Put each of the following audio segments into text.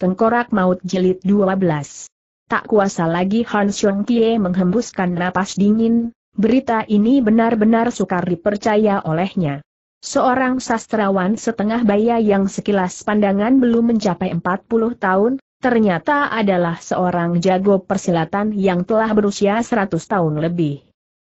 Tengkorak Maut Jilid 12. Tak kuasa lagi Han Xiong Kie menghembuskan napas dingin, berita ini benar-benar sukar dipercaya olehnya. Seorang sastrawan setengah baya yang sekilas pandangan belum mencapai 40 tahun, ternyata adalah seorang jago persilatan yang telah berusia 100 tahun lebih.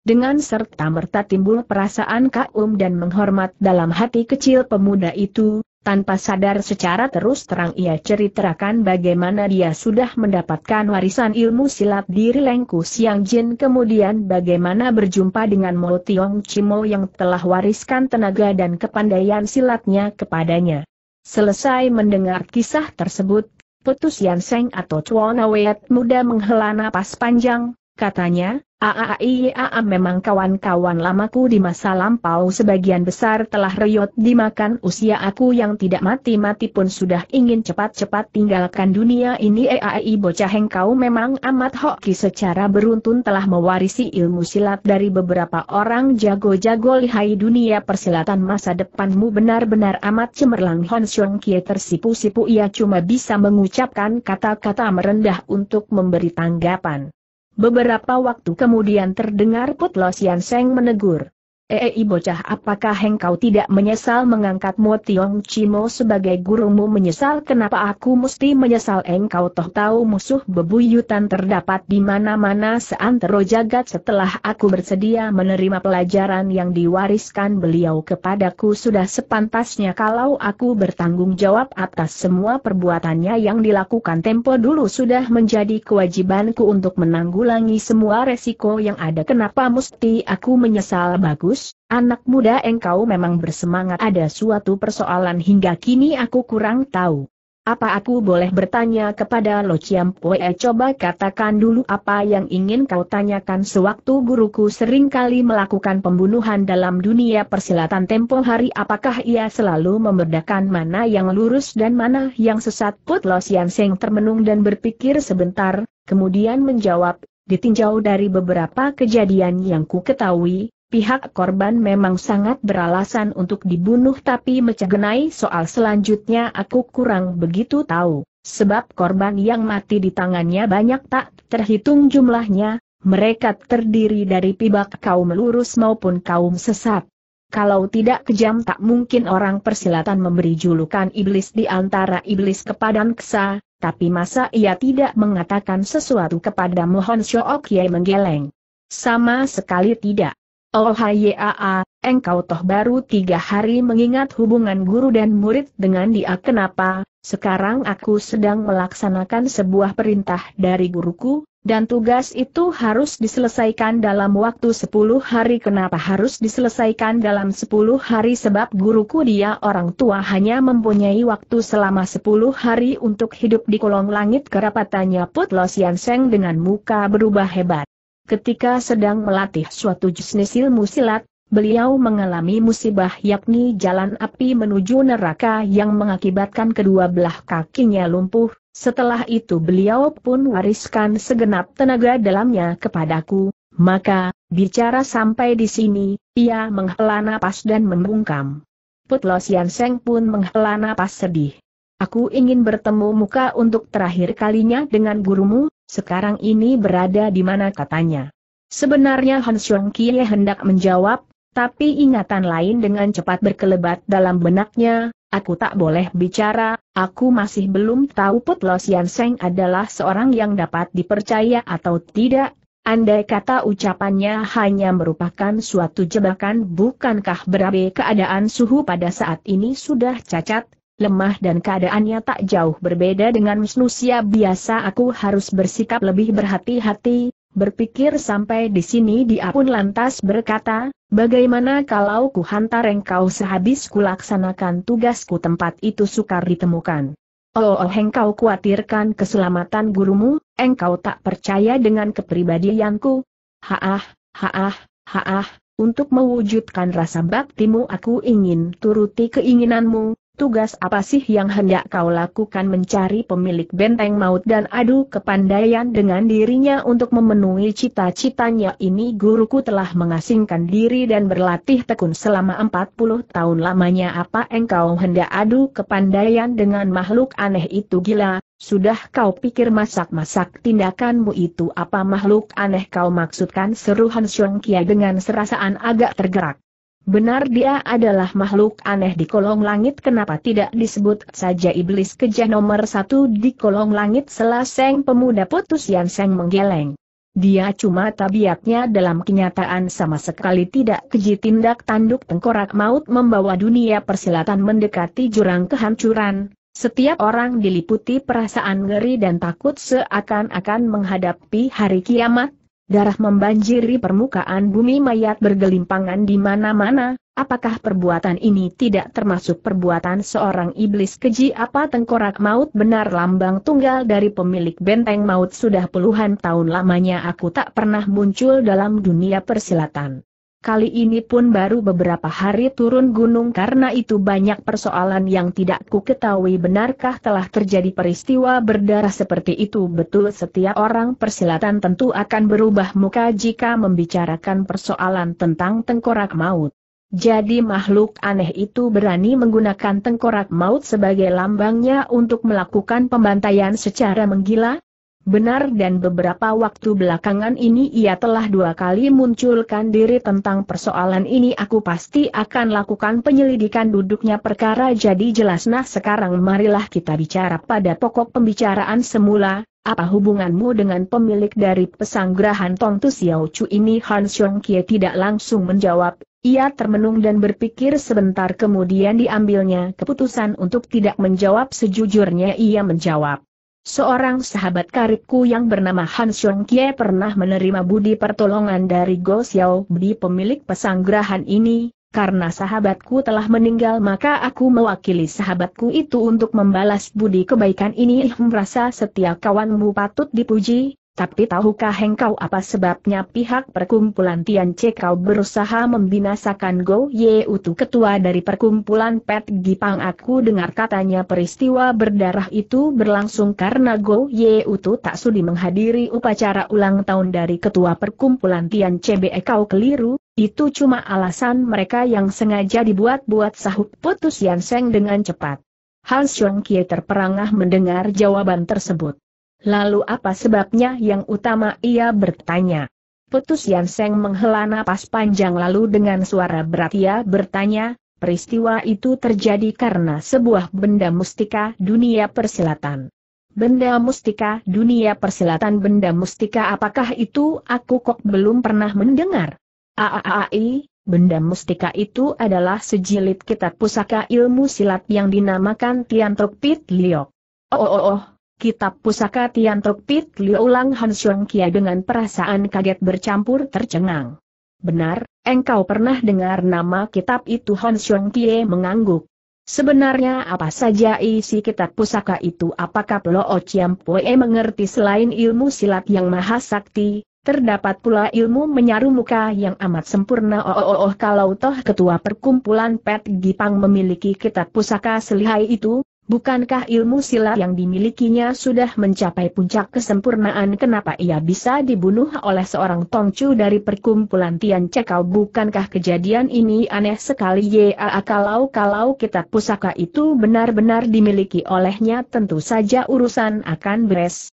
Dengan serta-merta timbul perasaan kaum dan menghormat dalam hati kecil pemuda itu, tanpa sadar secara terus terang ia ceritakan bagaimana dia sudah mendapatkan warisan ilmu silat diri Lengku Siang Jin kemudian bagaimana berjumpa dengan Mo Tiong Chimo yang telah wariskan tenaga dan kepandaian silatnya kepadanya. Selesai mendengar kisah tersebut, Putus Yan Seng atau Chuan Awet muda menghela napas panjang, katanya, AAIA memang kawan-kawan lamaku di masa lampau sebagian besar telah reyot dimakan usia aku yang tidak mati-mati pun sudah ingin cepat-cepat tinggalkan dunia ini AAI bocah hengkau memang amat hoki secara beruntun telah mewarisi ilmu silat dari beberapa orang jago-jago lihai dunia persilatan masa depanmu benar-benar amat cemerlang Hon Xiong Kie tersipu-sipu ia cuma bisa mengucapkan kata-kata merendah untuk memberi tanggapan. Beberapa waktu kemudian terdengar Putlo Sian Seng menegur. Ei eh, eh, bocah apakah engkau tidak menyesal mengangkat Mo Tiong Chimo sebagai gurumu menyesal kenapa aku mesti menyesal engkau toh tahu musuh bebuyutan terdapat di mana-mana seantero jagat setelah aku bersedia menerima pelajaran yang diwariskan beliau kepadaku sudah sepantasnya kalau aku bertanggung jawab atas semua perbuatannya yang dilakukan tempo dulu sudah menjadi kewajibanku untuk menanggulangi semua resiko yang ada kenapa mesti aku menyesal bagus bagus, anak muda engkau memang bersemangat ada suatu persoalan hingga kini aku kurang tahu. Apa aku boleh bertanya kepada Lo Chiam Pue coba katakan dulu apa yang ingin kau tanyakan sewaktu guruku seringkali melakukan pembunuhan dalam dunia persilatan tempo hari apakah ia selalu membedakan mana yang lurus dan mana yang sesat Put Lo Sian Seng termenung dan berpikir sebentar, kemudian menjawab, ditinjau dari beberapa kejadian yang ku ketahui, Pihak korban memang sangat beralasan untuk dibunuh tapi mengenai soal selanjutnya aku kurang begitu tahu. Sebab korban yang mati di tangannya banyak tak terhitung jumlahnya, mereka terdiri dari pihak kaum lurus maupun kaum sesat. Kalau tidak kejam tak mungkin orang persilatan memberi julukan iblis di antara iblis kepada Ngesa. tapi masa ia tidak mengatakan sesuatu kepada Mohon Shook menggeleng? Sama sekali tidak. Oh hyaa, engkau toh baru tiga hari mengingat hubungan guru dan murid dengan dia kenapa, sekarang aku sedang melaksanakan sebuah perintah dari guruku, dan tugas itu harus diselesaikan dalam waktu sepuluh hari kenapa harus diselesaikan dalam sepuluh hari sebab guruku dia orang tua hanya mempunyai waktu selama sepuluh hari untuk hidup di kolong langit kerapatannya Put Lo Seng dengan muka berubah hebat. Ketika sedang melatih suatu jenis ilmu silat, beliau mengalami musibah yakni jalan api menuju neraka yang mengakibatkan kedua belah kakinya lumpuh. Setelah itu beliau pun wariskan segenap tenaga dalamnya kepadaku, maka, bicara sampai di sini, ia menghela napas dan membungkam. Sian Seng pun menghela napas sedih. Aku ingin bertemu muka untuk terakhir kalinya dengan gurumu, sekarang ini berada di mana katanya. Sebenarnya Han Xiong Kie hendak menjawab, tapi ingatan lain dengan cepat berkelebat dalam benaknya, aku tak boleh bicara, aku masih belum tahu Put Lo Sian Seng adalah seorang yang dapat dipercaya atau tidak, Andai kata ucapannya hanya merupakan suatu jebakan bukankah berabe keadaan suhu pada saat ini sudah cacat, lemah dan keadaannya tak jauh berbeda dengan manusia biasa aku harus bersikap lebih berhati-hati, berpikir sampai di sini dia pun lantas berkata, bagaimana kalau ku hantar engkau sehabis ku laksanakan tugasku tempat itu sukar ditemukan. Oh, oh engkau khawatirkan keselamatan gurumu, engkau tak percaya dengan kepribadianku. Haah, haah, haah, untuk mewujudkan rasa baktimu aku ingin turuti keinginanmu, Tugas apa sih yang hendak kau lakukan mencari pemilik benteng maut dan adu kepandaian dengan dirinya untuk memenuhi cita-citanya ini guruku telah mengasingkan diri dan berlatih tekun selama 40 tahun lamanya apa engkau hendak adu kepandaian dengan makhluk aneh itu gila, sudah kau pikir masak-masak tindakanmu itu apa makhluk aneh kau maksudkan Seruhan Han Kia dengan serasaan agak tergerak. Benar dia adalah makhluk aneh di kolong langit kenapa tidak disebut saja iblis kejah nomor satu di kolong langit selaseng pemuda putus yang Seng menggeleng. Dia cuma tabiatnya dalam kenyataan sama sekali tidak keji tindak tanduk tengkorak maut membawa dunia persilatan mendekati jurang kehancuran. Setiap orang diliputi perasaan ngeri dan takut seakan-akan menghadapi hari kiamat, Darah membanjiri permukaan bumi mayat bergelimpangan di mana-mana, apakah perbuatan ini tidak termasuk perbuatan seorang iblis keji apa tengkorak maut benar lambang tunggal dari pemilik benteng maut sudah puluhan tahun lamanya aku tak pernah muncul dalam dunia persilatan kali ini pun baru beberapa hari turun gunung karena itu banyak persoalan yang tidak ku ketahui benarkah telah terjadi peristiwa berdarah seperti itu betul setiap orang persilatan tentu akan berubah muka jika membicarakan persoalan tentang tengkorak maut. Jadi makhluk aneh itu berani menggunakan tengkorak maut sebagai lambangnya untuk melakukan pembantaian secara menggila, Benar dan beberapa waktu belakangan ini ia telah dua kali munculkan diri tentang persoalan ini aku pasti akan lakukan penyelidikan duduknya perkara jadi jelas nah sekarang marilah kita bicara pada pokok pembicaraan semula, apa hubunganmu dengan pemilik dari pesanggrahan Tong Tu Xiao Chu ini Han Xiong Kie tidak langsung menjawab, ia termenung dan berpikir sebentar kemudian diambilnya keputusan untuk tidak menjawab sejujurnya ia menjawab. Seorang sahabat karibku yang bernama Han Xiong Kie pernah menerima budi pertolongan dari Go Xiao Bi pemilik pesanggrahan ini, karena sahabatku telah meninggal maka aku mewakili sahabatku itu untuk membalas budi kebaikan ini. Merasa setia kawanmu patut dipuji, tapi tahukah engkau apa sebabnya pihak perkumpulan Tian kau berusaha membinasakan Go Ye Utu ketua dari perkumpulan Pet Gipang aku dengar katanya peristiwa berdarah itu berlangsung karena Go Ye Utu tak sudi menghadiri upacara ulang tahun dari ketua perkumpulan Tian be kau keliru, itu cuma alasan mereka yang sengaja dibuat-buat sahut putus Yan Seng dengan cepat. Hans Xiong Kie terperangah mendengar jawaban tersebut. Lalu apa sebabnya yang utama ia bertanya. Putus Yan Seng menghela napas panjang lalu dengan suara berat ia bertanya, peristiwa itu terjadi karena sebuah benda mustika dunia persilatan. Benda mustika dunia persilatan benda mustika apakah itu aku kok belum pernah mendengar? Aaai, benda mustika itu adalah sejilid kitab pusaka ilmu silat yang dinamakan Tiantok Pit Liok. Oh oh oh, oh Kitab pusaka Tian Tiantruk Pit Liu Lang Han Xiong Kia dengan perasaan kaget bercampur tercengang. Benar, engkau pernah dengar nama kitab itu Han Xiong Kie mengangguk. Sebenarnya apa saja isi kitab pusaka itu apakah Lo Chiam Pue mengerti selain ilmu silat yang maha sakti, terdapat pula ilmu menyaru muka yang amat sempurna oh oh oh kalau toh ketua perkumpulan Pet Gipang memiliki kitab pusaka selihai itu, Bukankah ilmu silat yang dimilikinya sudah mencapai puncak kesempurnaan kenapa ia bisa dibunuh oleh seorang tongcu dari perkumpulan Tian Cekau bukankah kejadian ini aneh sekali ya kalau-kalau kitab pusaka itu benar-benar dimiliki olehnya tentu saja urusan akan beres,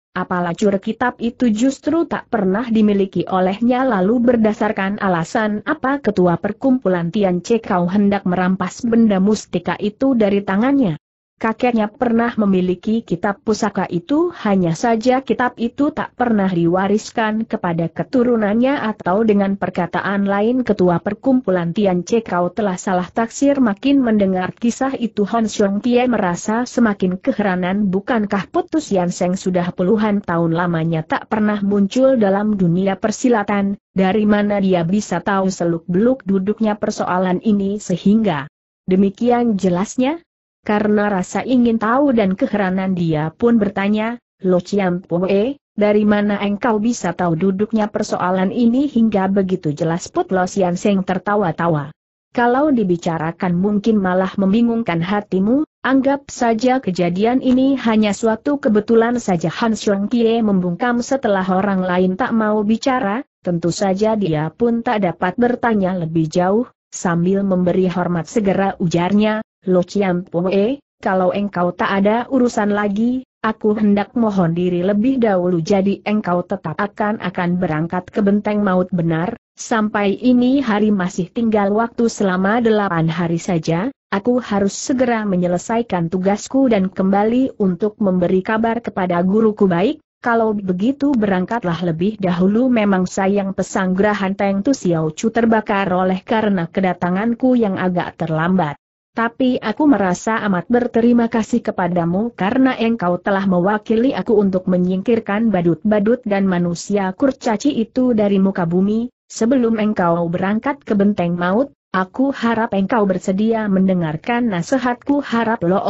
cur kitab itu justru tak pernah dimiliki olehnya lalu berdasarkan alasan apa ketua perkumpulan Tian Cekau hendak merampas benda mustika itu dari tangannya. Kakeknya pernah memiliki kitab pusaka itu hanya saja kitab itu tak pernah diwariskan kepada keturunannya atau dengan perkataan lain ketua perkumpulan Tian Kau telah salah taksir makin mendengar kisah itu Hon Xiong Pie merasa semakin keheranan bukankah putus Yan Seng sudah puluhan tahun lamanya tak pernah muncul dalam dunia persilatan, dari mana dia bisa tahu seluk-beluk duduknya persoalan ini sehingga demikian jelasnya? Karena rasa ingin tahu dan keheranan dia pun bertanya, Lo Chiam Pue, dari mana engkau bisa tahu duduknya persoalan ini hingga begitu jelas Put Lo Sian Seng tertawa-tawa. Kalau dibicarakan mungkin malah membingungkan hatimu, anggap saja kejadian ini hanya suatu kebetulan saja Han Xiong Kie membungkam setelah orang lain tak mau bicara, tentu saja dia pun tak dapat bertanya lebih jauh, sambil memberi hormat segera ujarnya, Lo Chiam Poe, kalau engkau tak ada urusan lagi, aku hendak mohon diri lebih dahulu jadi engkau tetap akan-akan berangkat ke benteng maut benar, sampai ini hari masih tinggal waktu selama delapan hari saja, aku harus segera menyelesaikan tugasku dan kembali untuk memberi kabar kepada guruku baik, kalau begitu berangkatlah lebih dahulu memang sayang pesanggrahan Teng Tu Xiao Chu terbakar oleh karena kedatanganku yang agak terlambat. Tapi aku merasa amat berterima kasih kepadamu karena engkau telah mewakili aku untuk menyingkirkan badut-badut dan manusia kurcaci itu dari muka bumi, sebelum engkau berangkat ke benteng maut, aku harap engkau bersedia mendengarkan nasihatku harap Lo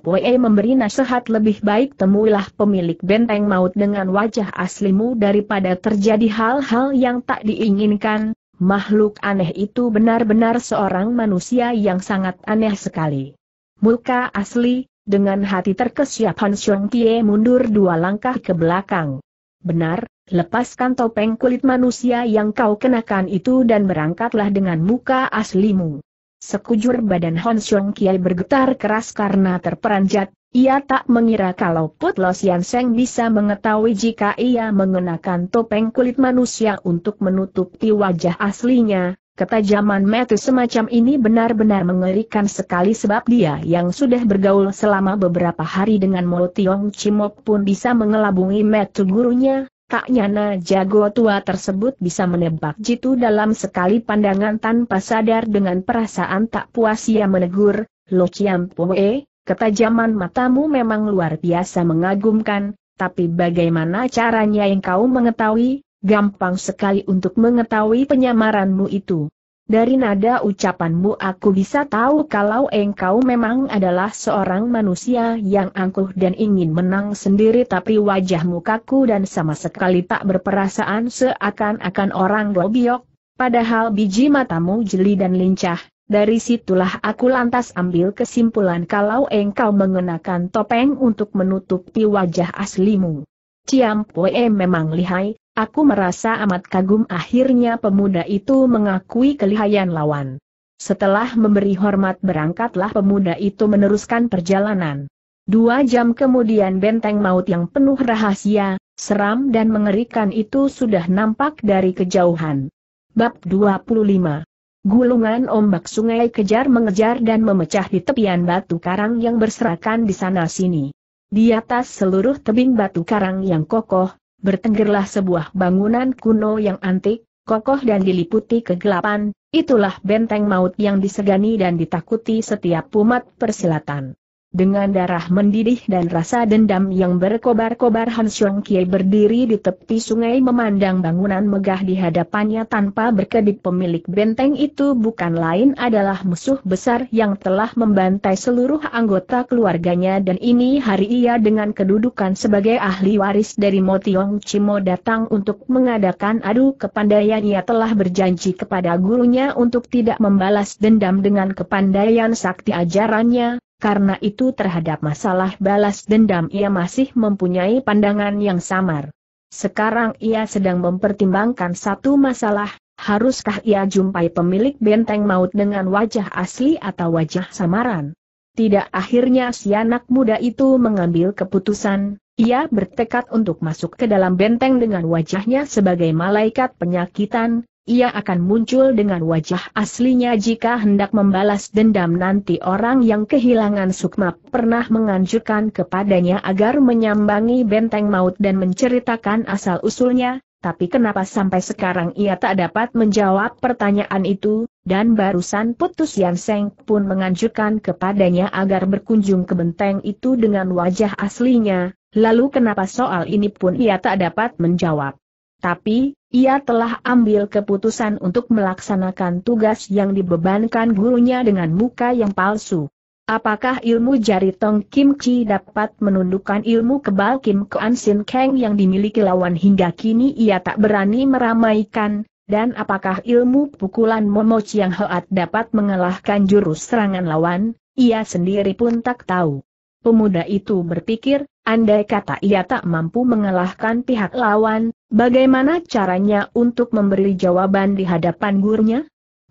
Pue memberi nasihat lebih baik temuilah pemilik benteng maut dengan wajah aslimu daripada terjadi hal-hal yang tak diinginkan, Makhluk aneh itu benar-benar seorang manusia yang sangat aneh sekali. Muka asli, dengan hati terkesiap Han Xiong Tie mundur dua langkah ke belakang. Benar, lepaskan topeng kulit manusia yang kau kenakan itu dan berangkatlah dengan muka aslimu. Sekujur badan Hon Xiong Kiai bergetar keras karena terperanjat, ia tak mengira kalau Putlos Yanseng bisa mengetahui jika ia mengenakan topeng kulit manusia untuk menutupi wajah aslinya, ketajaman metu semacam ini benar-benar mengerikan sekali sebab dia yang sudah bergaul selama beberapa hari dengan Mo Tiong Cimok pun bisa mengelabungi metu gurunya, tak nyana jago tua tersebut bisa menebak jitu dalam sekali pandangan tanpa sadar dengan perasaan tak puas ia menegur, Lo Chiam Poe, Ketajaman matamu memang luar biasa mengagumkan, tapi bagaimana caranya yang kau mengetahui? Gampang sekali untuk mengetahui penyamaranmu itu. Dari nada ucapanmu aku bisa tahu kalau engkau memang adalah seorang manusia yang angkuh dan ingin menang sendiri tapi wajahmu kaku dan sama sekali tak berperasaan seakan-akan orang gobiok, padahal biji matamu jeli dan lincah, dari situlah aku lantas ambil kesimpulan kalau engkau mengenakan topeng untuk menutupi wajah aslimu. Ciam Poe memang lihai, aku merasa amat kagum akhirnya pemuda itu mengakui kelihayan lawan. Setelah memberi hormat berangkatlah pemuda itu meneruskan perjalanan. Dua jam kemudian benteng maut yang penuh rahasia, seram dan mengerikan itu sudah nampak dari kejauhan. Bab 25 Gulungan ombak sungai kejar mengejar dan memecah di tepian batu karang yang berserakan di sana-sini. Di atas seluruh tebing batu karang yang kokoh, bertenggerlah sebuah bangunan kuno yang antik, kokoh dan diliputi kegelapan, itulah benteng maut yang disegani dan ditakuti setiap umat persilatan. Dengan darah mendidih dan rasa dendam yang berkobar-kobar Han Xiong Kie berdiri di tepi sungai memandang bangunan megah di hadapannya tanpa berkedip pemilik benteng itu bukan lain adalah musuh besar yang telah membantai seluruh anggota keluarganya dan ini hari ia dengan kedudukan sebagai ahli waris dari Motiong Chimo datang untuk mengadakan adu kepandaian ia telah berjanji kepada gurunya untuk tidak membalas dendam dengan kepandaian sakti ajarannya, karena itu terhadap masalah balas dendam ia masih mempunyai pandangan yang samar. Sekarang ia sedang mempertimbangkan satu masalah, haruskah ia jumpai pemilik benteng maut dengan wajah asli atau wajah samaran? Tidak akhirnya si anak muda itu mengambil keputusan, ia bertekad untuk masuk ke dalam benteng dengan wajahnya sebagai malaikat penyakitan, ia akan muncul dengan wajah aslinya jika hendak membalas dendam nanti orang yang kehilangan Sukma pernah menganjurkan kepadanya agar menyambangi benteng maut dan menceritakan asal-usulnya, tapi kenapa sampai sekarang ia tak dapat menjawab pertanyaan itu, dan barusan putus Yan Seng pun menganjurkan kepadanya agar berkunjung ke benteng itu dengan wajah aslinya, lalu kenapa soal ini pun ia tak dapat menjawab. Tapi, ia telah ambil keputusan untuk melaksanakan tugas yang dibebankan gurunya dengan muka yang palsu. Apakah ilmu jari Tong Kim Chi dapat menundukkan ilmu kebal Kim Kuan Sin Kang yang dimiliki lawan hingga kini ia tak berani meramaikan, dan apakah ilmu pukulan momo yang Hoat dapat mengalahkan jurus serangan lawan, ia sendiri pun tak tahu. Pemuda itu berpikir, andai kata ia tak mampu mengalahkan pihak lawan, bagaimana caranya untuk memberi jawaban di hadapan gurunya?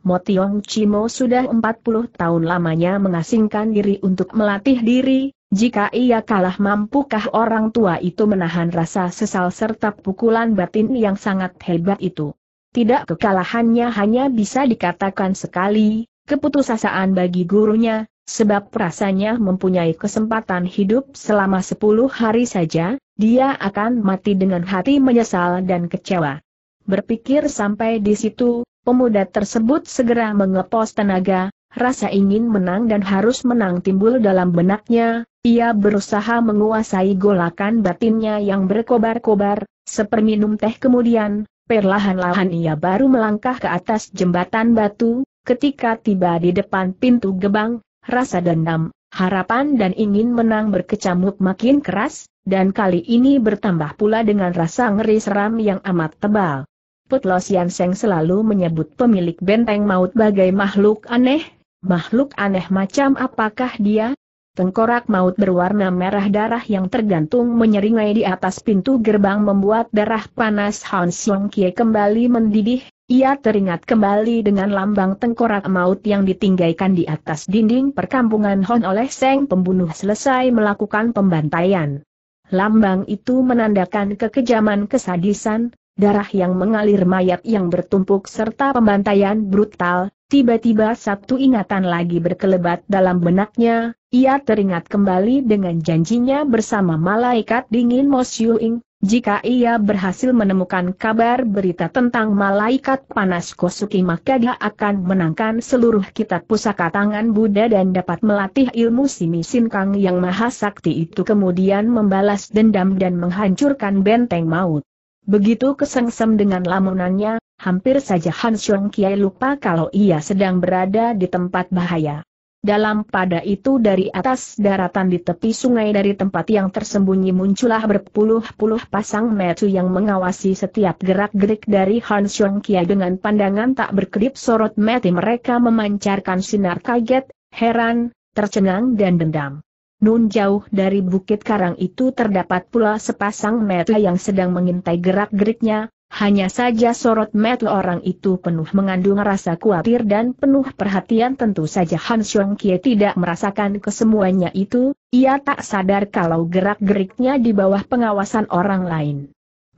Motiong Chimo sudah 40 tahun lamanya mengasingkan diri untuk melatih diri, jika ia kalah mampukah orang tua itu menahan rasa sesal serta pukulan batin yang sangat hebat itu? Tidak kekalahannya hanya bisa dikatakan sekali, keputusasaan bagi gurunya, Sebab rasanya mempunyai kesempatan hidup selama sepuluh hari saja, dia akan mati dengan hati menyesal dan kecewa. Berpikir sampai di situ, pemuda tersebut segera mengepos tenaga, rasa ingin menang dan harus menang timbul dalam benaknya, ia berusaha menguasai golakan batinnya yang berkobar-kobar, seperminum teh kemudian, perlahan-lahan ia baru melangkah ke atas jembatan batu, ketika tiba di depan pintu gebang, Rasa dendam, harapan dan ingin menang berkecamuk makin keras, dan kali ini bertambah pula dengan rasa ngeri seram yang amat tebal. Putlos Seng selalu menyebut pemilik benteng maut bagai makhluk aneh, makhluk aneh macam apakah dia? Tengkorak maut berwarna merah darah yang tergantung menyeringai di atas pintu gerbang membuat darah panas Hans Song Kie kembali mendidih, ia teringat kembali dengan lambang tengkorak maut yang ditinggalkan di atas dinding perkampungan Hon oleh Seng pembunuh selesai melakukan pembantaian. Lambang itu menandakan kekejaman kesadisan, darah yang mengalir mayat yang bertumpuk serta pembantaian brutal, tiba-tiba satu ingatan lagi berkelebat dalam benaknya, ia teringat kembali dengan janjinya bersama malaikat dingin Mosyuing jika ia berhasil menemukan kabar berita tentang malaikat panas Kosuki maka dia akan menangkan seluruh kitab pusaka tangan Buddha dan dapat melatih ilmu Simi Sinkang yang maha sakti itu kemudian membalas dendam dan menghancurkan benteng maut. Begitu kesengsem dengan lamunannya, hampir saja Han Xiong Kiai lupa kalau ia sedang berada di tempat bahaya. Dalam pada itu dari atas daratan di tepi sungai dari tempat yang tersembunyi muncullah berpuluh-puluh pasang metu yang mengawasi setiap gerak-gerik dari Han Xiong Kia dengan pandangan tak berkedip sorot mati mereka memancarkan sinar kaget, heran, tercengang dan dendam. Nun jauh dari bukit karang itu terdapat pula sepasang metu yang sedang mengintai gerak-geriknya, hanya saja sorot mata orang itu penuh mengandung rasa khawatir dan penuh perhatian tentu saja Han Xiong Kie tidak merasakan kesemuanya itu, ia tak sadar kalau gerak-geriknya di bawah pengawasan orang lain.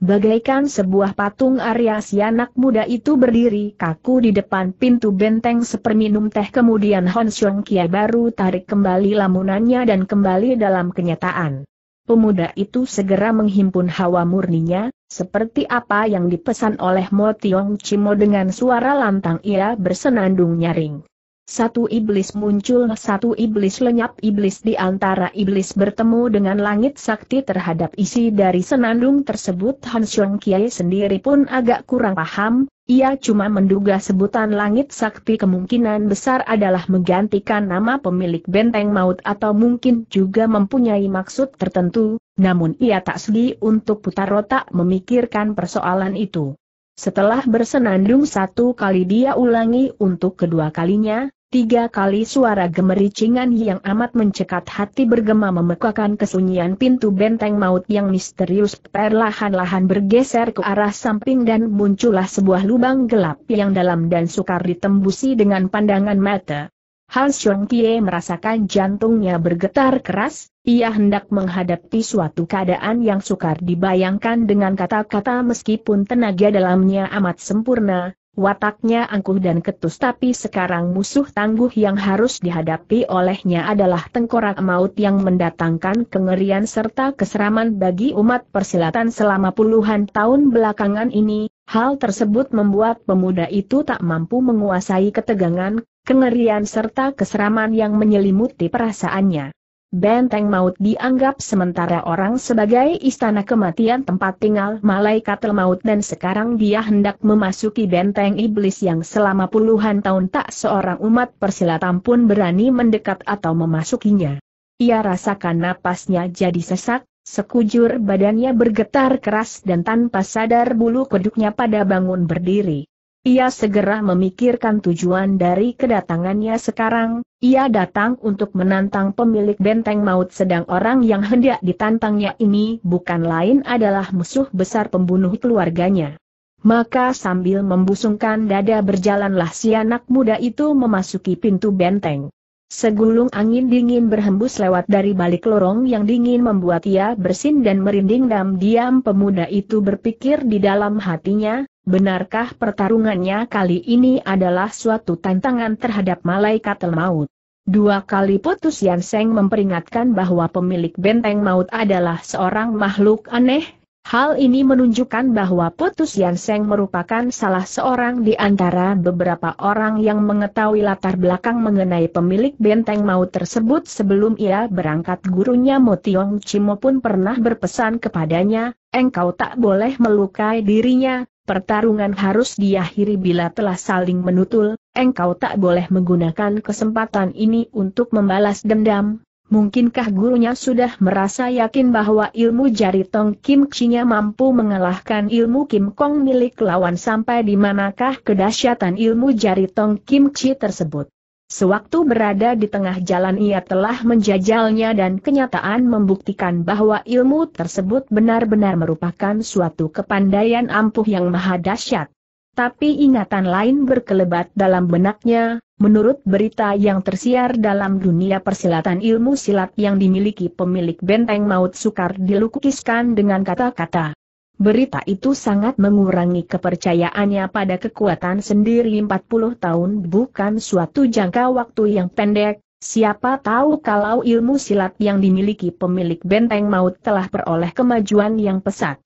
Bagaikan sebuah patung Arya si anak muda itu berdiri kaku di depan pintu benteng seperminum teh kemudian Han Xiong Kie baru tarik kembali lamunannya dan kembali dalam kenyataan. Pemuda itu segera menghimpun hawa murninya, seperti apa yang dipesan oleh Mo Tiong Chimo dengan suara lantang ia bersenandung nyaring. Satu iblis muncul, satu iblis lenyap, iblis di antara iblis bertemu dengan langit sakti terhadap isi dari senandung tersebut. Han Xiong Kiai sendiri pun agak kurang paham, ia cuma menduga sebutan langit sakti kemungkinan besar adalah menggantikan nama pemilik benteng maut atau mungkin juga mempunyai maksud tertentu, namun ia tak sedih untuk putar otak memikirkan persoalan itu. Setelah bersenandung satu kali dia ulangi untuk kedua kalinya, tiga kali suara gemericingan yang amat mencekat hati bergema memekakan kesunyian pintu benteng maut yang misterius perlahan-lahan bergeser ke arah samping dan muncullah sebuah lubang gelap yang dalam dan sukar ditembusi dengan pandangan mata. Han Xiong Kie merasakan jantungnya bergetar keras, ia hendak menghadapi suatu keadaan yang sukar dibayangkan dengan kata-kata meskipun tenaga dalamnya amat sempurna, wataknya angkuh dan ketus tapi sekarang musuh tangguh yang harus dihadapi olehnya adalah tengkorak maut yang mendatangkan kengerian serta keseraman bagi umat persilatan selama puluhan tahun belakangan ini, Hal tersebut membuat pemuda itu tak mampu menguasai ketegangan, kengerian serta keseraman yang menyelimuti perasaannya. Benteng maut dianggap sementara orang sebagai istana kematian tempat tinggal malaikat maut dan sekarang dia hendak memasuki benteng iblis yang selama puluhan tahun tak seorang umat persilatan pun berani mendekat atau memasukinya. Ia rasakan napasnya jadi sesak, Sekujur badannya bergetar keras dan tanpa sadar bulu kuduknya pada bangun berdiri. Ia segera memikirkan tujuan dari kedatangannya sekarang, ia datang untuk menantang pemilik benteng maut sedang orang yang hendak ditantangnya ini bukan lain adalah musuh besar pembunuh keluarganya. Maka sambil membusungkan dada berjalanlah si anak muda itu memasuki pintu benteng. Segulung angin dingin berhembus lewat dari balik lorong yang dingin membuat ia bersin dan merinding diam-diam pemuda itu berpikir di dalam hatinya, benarkah pertarungannya kali ini adalah suatu tantangan terhadap malaikat maut? Dua kali putus Yan Seng memperingatkan bahwa pemilik benteng maut adalah seorang makhluk aneh, Hal ini menunjukkan bahwa Putus Seng merupakan salah seorang di antara beberapa orang yang mengetahui latar belakang mengenai pemilik benteng maut tersebut sebelum ia berangkat gurunya Motiong Cimo pun pernah berpesan kepadanya, engkau tak boleh melukai dirinya, pertarungan harus diakhiri bila telah saling menutul, engkau tak boleh menggunakan kesempatan ini untuk membalas dendam, Mungkinkah gurunya sudah merasa yakin bahwa ilmu jari Tong Kim Chinya mampu mengalahkan ilmu Kim Kong milik lawan sampai di manakah kedahsyatan ilmu jari Tong Kim Chi tersebut? Sewaktu berada di tengah jalan ia telah menjajalnya dan kenyataan membuktikan bahwa ilmu tersebut benar-benar merupakan suatu kepandaian ampuh yang maha dahsyat. Tapi ingatan lain berkelebat dalam benaknya, menurut berita yang tersiar dalam dunia persilatan ilmu silat yang dimiliki pemilik benteng maut sukar dilukiskan dengan kata-kata. Berita itu sangat mengurangi kepercayaannya pada kekuatan sendiri 40 tahun bukan suatu jangka waktu yang pendek, siapa tahu kalau ilmu silat yang dimiliki pemilik benteng maut telah peroleh kemajuan yang pesat.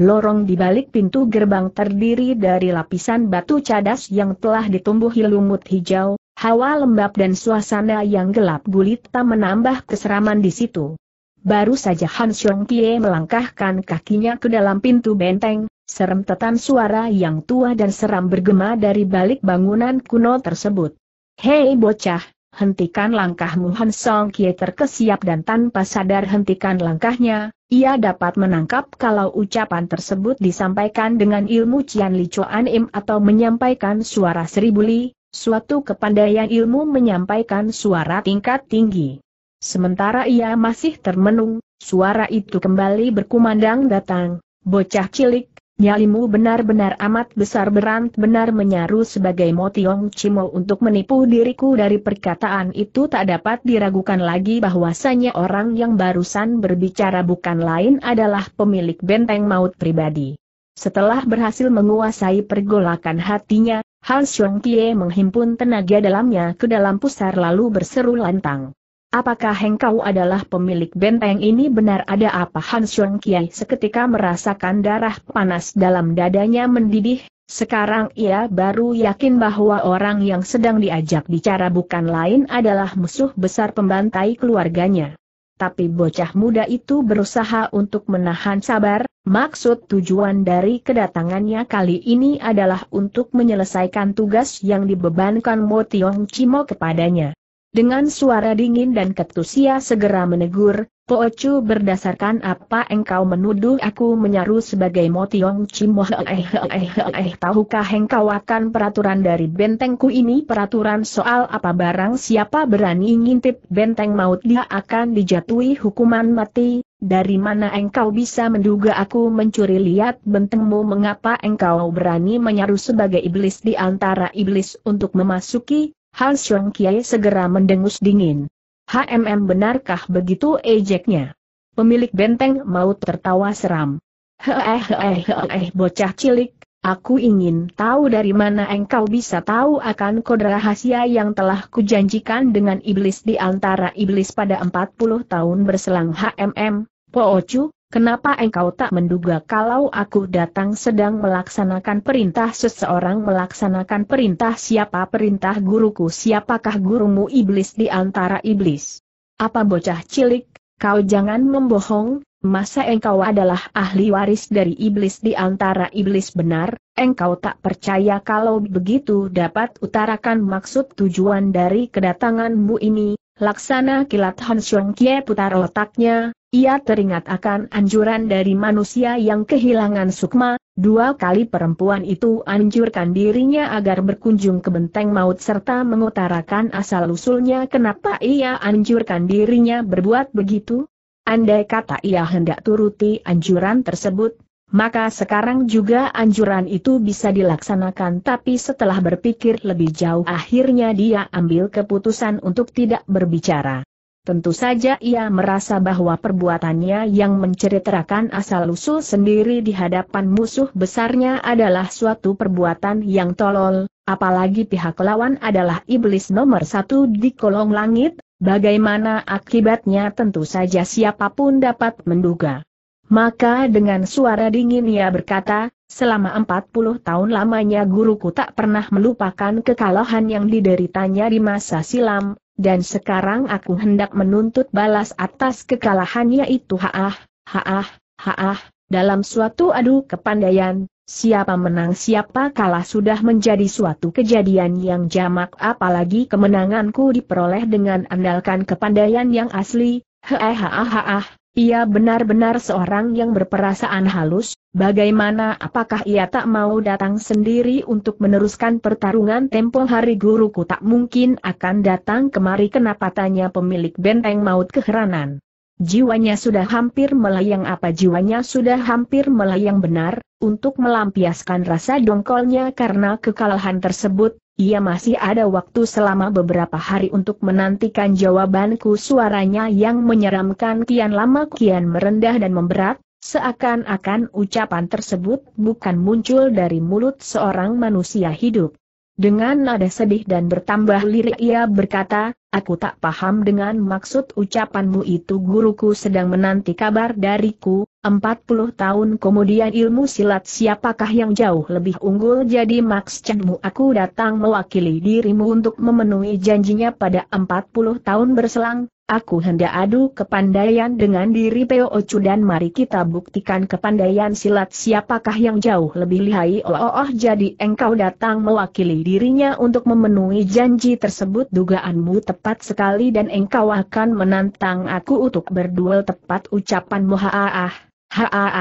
Lorong di balik pintu gerbang terdiri dari lapisan batu cadas yang telah ditumbuhi lumut hijau, hawa lembab dan suasana yang gelap gulita menambah keseraman di situ. Baru saja Han Xiong Pie melangkahkan kakinya ke dalam pintu benteng, serem tetan suara yang tua dan seram bergema dari balik bangunan kuno tersebut. Hei bocah, hentikan langkahmu Han Song Kie terkesiap dan tanpa sadar hentikan langkahnya, ia dapat menangkap kalau ucapan tersebut disampaikan dengan ilmu Cian Li Chuan Im atau menyampaikan suara seribu li, suatu kepandaian ilmu menyampaikan suara tingkat tinggi. Sementara ia masih termenung, suara itu kembali berkumandang datang, bocah cilik, Nyalimu benar-benar amat besar berant benar menyaru sebagai motiong cimo untuk menipu diriku dari perkataan itu tak dapat diragukan lagi bahwasanya orang yang barusan berbicara bukan lain adalah pemilik benteng maut pribadi. Setelah berhasil menguasai pergolakan hatinya, Hal Xiong Tie menghimpun tenaga dalamnya ke dalam pusar lalu berseru lantang. Apakah engkau adalah pemilik benteng ini benar ada apa Han Xiong Kiai seketika merasakan darah panas dalam dadanya mendidih, sekarang ia baru yakin bahwa orang yang sedang diajak bicara bukan lain adalah musuh besar pembantai keluarganya. Tapi bocah muda itu berusaha untuk menahan sabar, maksud tujuan dari kedatangannya kali ini adalah untuk menyelesaikan tugas yang dibebankan Mo Tiong Chimo kepadanya. Dengan suara dingin dan ketusia segera menegur, Po Chu berdasarkan apa engkau menuduh aku menyaru sebagai Moh cimoh eh eh eh, eh eh eh tahukah engkau akan peraturan dari bentengku ini peraturan soal apa barang siapa berani ngintip benteng maut dia akan dijatuhi hukuman mati, dari mana engkau bisa menduga aku mencuri lihat bentengmu mengapa engkau berani menyaru sebagai iblis di antara iblis untuk memasuki Han Sung Kiai segera mendengus dingin. HMM benarkah begitu ejeknya? Pemilik benteng maut tertawa seram. Heeh heeh heeh eh, bocah cilik, aku ingin tahu dari mana engkau bisa tahu akan kode rahasia yang telah kujanjikan dengan iblis di antara iblis pada 40 tahun berselang HMM, Ocu, Kenapa engkau tak menduga kalau aku datang sedang melaksanakan perintah seseorang melaksanakan perintah siapa perintah guruku siapakah gurumu iblis di antara iblis? Apa bocah cilik, kau jangan membohong, masa engkau adalah ahli waris dari iblis di antara iblis benar, engkau tak percaya kalau begitu dapat utarakan maksud tujuan dari kedatanganmu ini, Laksana kilat Han Xiong Kie putar otaknya, ia teringat akan anjuran dari manusia yang kehilangan sukma, dua kali perempuan itu anjurkan dirinya agar berkunjung ke benteng maut serta mengutarakan asal-usulnya kenapa ia anjurkan dirinya berbuat begitu. Andai kata ia hendak turuti anjuran tersebut, maka sekarang juga anjuran itu bisa dilaksanakan tapi setelah berpikir lebih jauh akhirnya dia ambil keputusan untuk tidak berbicara. Tentu saja ia merasa bahwa perbuatannya yang menceritakan asal-usul sendiri di hadapan musuh besarnya adalah suatu perbuatan yang tolol, apalagi pihak lawan adalah iblis nomor satu di kolong langit, bagaimana akibatnya tentu saja siapapun dapat menduga. Maka dengan suara dingin ia berkata, selama 40 tahun lamanya guruku tak pernah melupakan kekalahan yang dideritanya di masa silam, dan sekarang aku hendak menuntut balas atas kekalahannya itu haah, haah, haah, dalam suatu adu kepandaian, siapa menang siapa kalah sudah menjadi suatu kejadian yang jamak apalagi kemenanganku diperoleh dengan andalkan kepandaian yang asli, eh, haah haah haah, ia benar-benar seorang yang berperasaan halus, bagaimana apakah ia tak mau datang sendiri untuk meneruskan pertarungan tempo hari guruku tak mungkin akan datang kemari kenapa tanya pemilik benteng maut keheranan. Jiwanya sudah hampir melayang apa jiwanya sudah hampir melayang benar, untuk melampiaskan rasa dongkolnya karena kekalahan tersebut, ia masih ada waktu selama beberapa hari untuk menantikan jawabanku suaranya yang menyeramkan kian lama kian merendah dan memberat, seakan-akan ucapan tersebut bukan muncul dari mulut seorang manusia hidup. Dengan nada sedih dan bertambah lirik ia berkata, aku tak paham dengan maksud ucapanmu itu guruku sedang menanti kabar dariku, 40 tahun kemudian ilmu silat siapakah yang jauh lebih unggul jadi maksudmu aku datang mewakili dirimu untuk memenuhi janjinya pada 40 tahun berselang, aku hendak adu kepandaian dengan diri Peo Ocu dan mari kita buktikan kepandaian silat siapakah yang jauh lebih lihai oh, oh, oh jadi engkau datang mewakili dirinya untuk memenuhi janji tersebut dugaanmu tepat sekali dan engkau akan menantang aku untuk berduel tepat ucapanmu ha ah ha ah,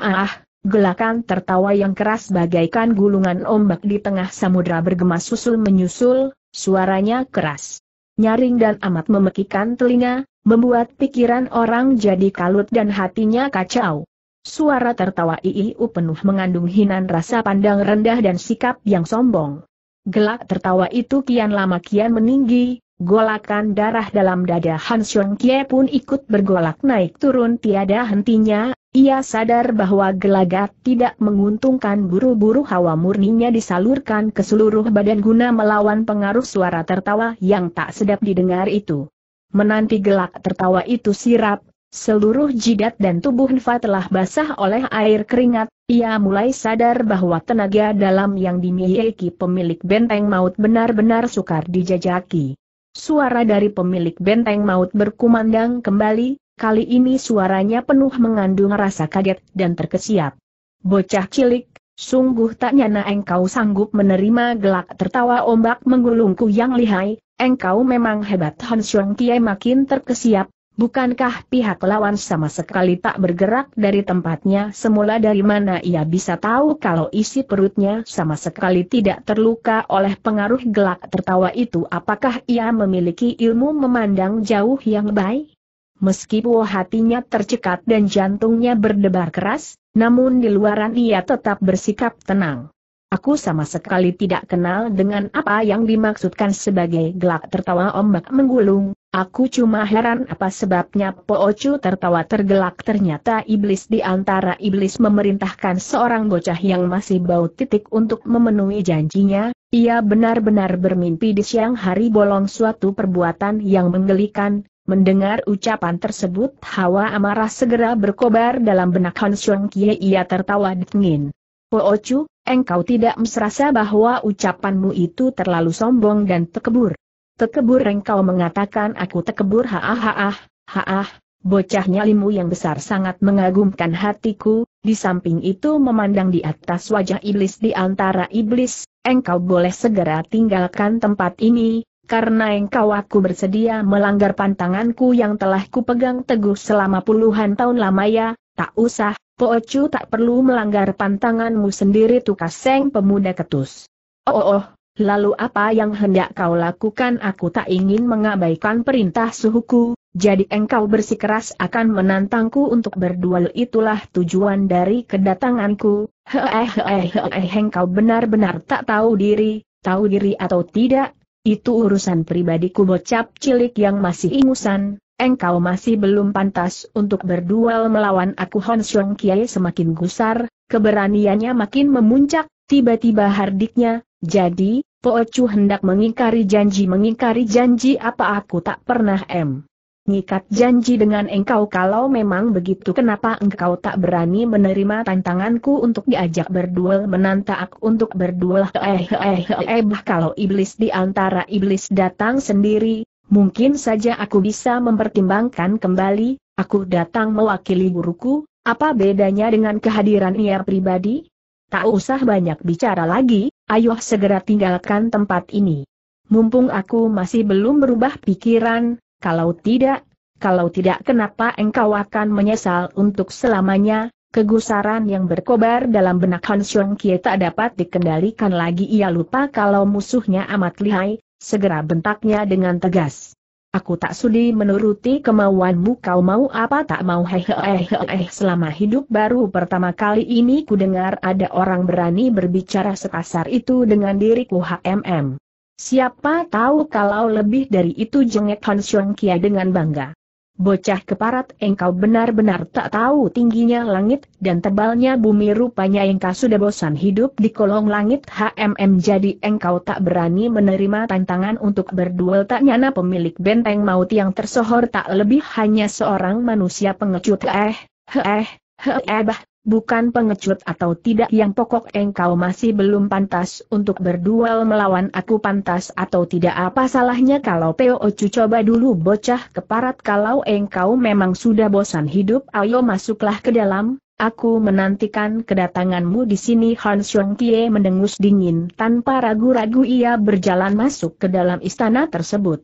ah. Gelakan tertawa yang keras bagaikan gulungan ombak di tengah samudra bergema susul menyusul, suaranya keras nyaring dan amat memekikan telinga, membuat pikiran orang jadi kalut dan hatinya kacau. Suara tertawa IIU penuh mengandung hinan rasa pandang rendah dan sikap yang sombong. Gelak tertawa itu kian lama kian meninggi, Golakan darah dalam dada Han Xiong Kie pun ikut bergolak naik turun tiada hentinya, ia sadar bahwa gelagat tidak menguntungkan buru-buru hawa murninya disalurkan ke seluruh badan guna melawan pengaruh suara tertawa yang tak sedap didengar itu. Menanti gelak tertawa itu sirap, seluruh jidat dan tubuh Nfa telah basah oleh air keringat, ia mulai sadar bahwa tenaga dalam yang dimiliki pemilik benteng maut benar-benar sukar dijajaki. Suara dari pemilik benteng maut berkumandang kembali, kali ini suaranya penuh mengandung rasa kaget dan terkesiap. Bocah cilik, sungguh tak nyana engkau sanggup menerima gelak tertawa ombak menggulungku yang lihai, engkau memang hebat Han Xiong Kie makin terkesiap, Bukankah pihak lawan sama sekali tak bergerak dari tempatnya semula dari mana ia bisa tahu kalau isi perutnya sama sekali tidak terluka oleh pengaruh gelak tertawa itu apakah ia memiliki ilmu memandang jauh yang baik? Meskipun hatinya tercekat dan jantungnya berdebar keras, namun di luaran ia tetap bersikap tenang. Aku sama sekali tidak kenal dengan apa yang dimaksudkan sebagai gelak tertawa ombak menggulung, Aku cuma heran apa sebabnya Po Ocu tertawa tergelak ternyata iblis di antara iblis memerintahkan seorang bocah yang masih bau titik untuk memenuhi janjinya, ia benar-benar bermimpi di siang hari bolong suatu perbuatan yang menggelikan, mendengar ucapan tersebut hawa amarah segera berkobar dalam benak Han Xiong Kie ia tertawa dingin. Po Ocu, engkau tidak merasa bahwa ucapanmu itu terlalu sombong dan tekebur. Tekebur engkau mengatakan aku tekebur haah haah, haah, bocah nyalimu yang besar sangat mengagumkan hatiku, di samping itu memandang di atas wajah iblis di antara iblis, engkau boleh segera tinggalkan tempat ini, karena engkau aku bersedia melanggar pantanganku yang telah kupegang teguh selama puluhan tahun lamanya, tak usah, Poocu tak perlu melanggar pantanganmu sendiri tukas seng pemuda ketus. Oh oh oh, Lalu apa yang hendak kau lakukan aku tak ingin mengabaikan perintah suhuku, jadi engkau bersikeras akan menantangku untuk berduel itulah tujuan dari kedatanganku, eh. eh, eh engkau benar-benar tak tahu diri, tahu diri atau tidak, itu urusan pribadiku bocap cilik yang masih ingusan, engkau masih belum pantas untuk berduel melawan aku Hon Xiong Kiai semakin gusar, keberaniannya makin memuncak, tiba-tiba hardiknya, jadi, Po hendak mengingkari janji mengingkari janji apa aku tak pernah em. Ngikat janji dengan engkau kalau memang begitu kenapa engkau tak berani menerima tantanganku untuk diajak berduel menantak untuk berduel eh eh eh kalau iblis di antara iblis datang sendiri, mungkin saja aku bisa mempertimbangkan kembali, aku datang mewakili guruku, apa bedanya dengan kehadiran ia pribadi? Tak usah banyak bicara lagi, Ayo segera tinggalkan tempat ini. Mumpung aku masih belum berubah pikiran, kalau tidak, kalau tidak kenapa engkau akan menyesal untuk selamanya, kegusaran yang berkobar dalam benak Han Xiong Kie tak dapat dikendalikan lagi ia lupa kalau musuhnya amat lihai, segera bentaknya dengan tegas. Aku tak sudi menuruti kemauanmu kau mau apa tak mau hehehehe selama hidup baru pertama kali ini ku dengar ada orang berani berbicara sekasar itu dengan diriku HMM. Siapa tahu kalau lebih dari itu jengek Han Xiong Kia dengan bangga. Bocah keparat engkau benar-benar tak tahu tingginya langit dan tebalnya bumi rupanya engkau sudah bosan hidup di kolong langit HMM jadi engkau tak berani menerima tantangan untuk berduel tak nyana pemilik benteng maut yang tersohor tak lebih hanya seorang manusia pengecut eh, eh, eh, eh bah, bukan pengecut atau tidak yang pokok engkau masih belum pantas untuk berduel melawan aku pantas atau tidak apa salahnya kalau Peo Ocu coba dulu bocah keparat kalau engkau memang sudah bosan hidup ayo masuklah ke dalam, Aku menantikan kedatanganmu di sini Han Xiong Tie mendengus dingin tanpa ragu-ragu ia berjalan masuk ke dalam istana tersebut.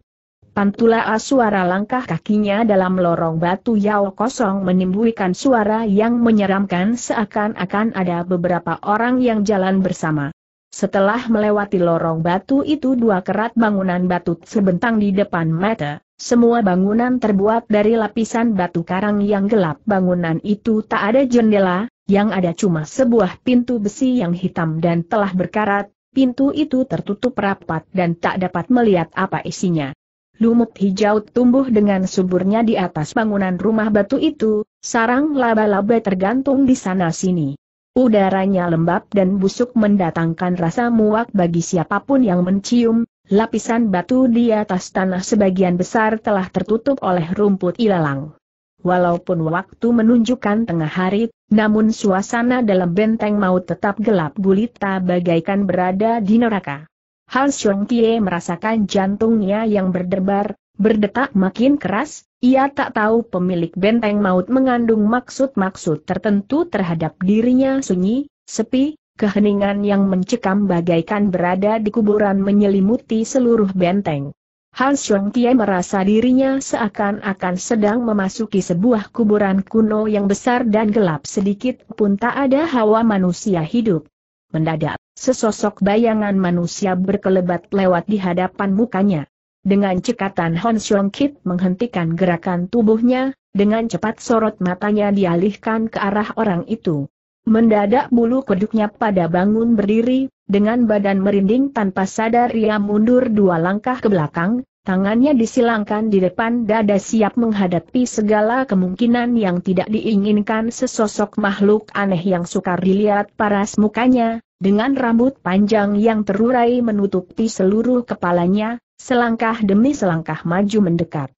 Pantula ah, suara langkah kakinya dalam lorong batu yao kosong menimbulkan suara yang menyeramkan seakan-akan ada beberapa orang yang jalan bersama. Setelah melewati lorong batu itu dua kerat bangunan batu sebentang di depan mata. Semua bangunan terbuat dari lapisan batu karang yang gelap. Bangunan itu tak ada jendela, yang ada cuma sebuah pintu besi yang hitam dan telah berkarat. Pintu itu tertutup rapat dan tak dapat melihat apa isinya. Lumut hijau tumbuh dengan suburnya di atas bangunan rumah batu itu, sarang laba-laba tergantung di sana-sini. Udaranya lembab dan busuk mendatangkan rasa muak bagi siapapun yang mencium, lapisan batu di atas tanah sebagian besar telah tertutup oleh rumput ilalang. Walaupun waktu menunjukkan tengah hari, namun suasana dalam benteng maut tetap gelap gulita bagaikan berada di neraka. Han Xiong Kie merasakan jantungnya yang berdebar, berdetak makin keras, ia tak tahu pemilik benteng maut mengandung maksud-maksud tertentu terhadap dirinya sunyi, sepi, keheningan yang mencekam bagaikan berada di kuburan menyelimuti seluruh benteng. Han Xiong Kie merasa dirinya seakan-akan sedang memasuki sebuah kuburan kuno yang besar dan gelap sedikit pun tak ada hawa manusia hidup. Mendadak, Sesosok bayangan manusia berkelebat lewat di hadapan mukanya. Dengan cekatan Hon Xiong Kit menghentikan gerakan tubuhnya, dengan cepat sorot matanya dialihkan ke arah orang itu. Mendadak bulu kuduknya pada bangun berdiri, dengan badan merinding tanpa sadar ia mundur dua langkah ke belakang, tangannya disilangkan di depan dada siap menghadapi segala kemungkinan yang tidak diinginkan sesosok makhluk aneh yang sukar dilihat paras mukanya, dengan rambut panjang yang terurai menutupi seluruh kepalanya, selangkah demi selangkah maju mendekat.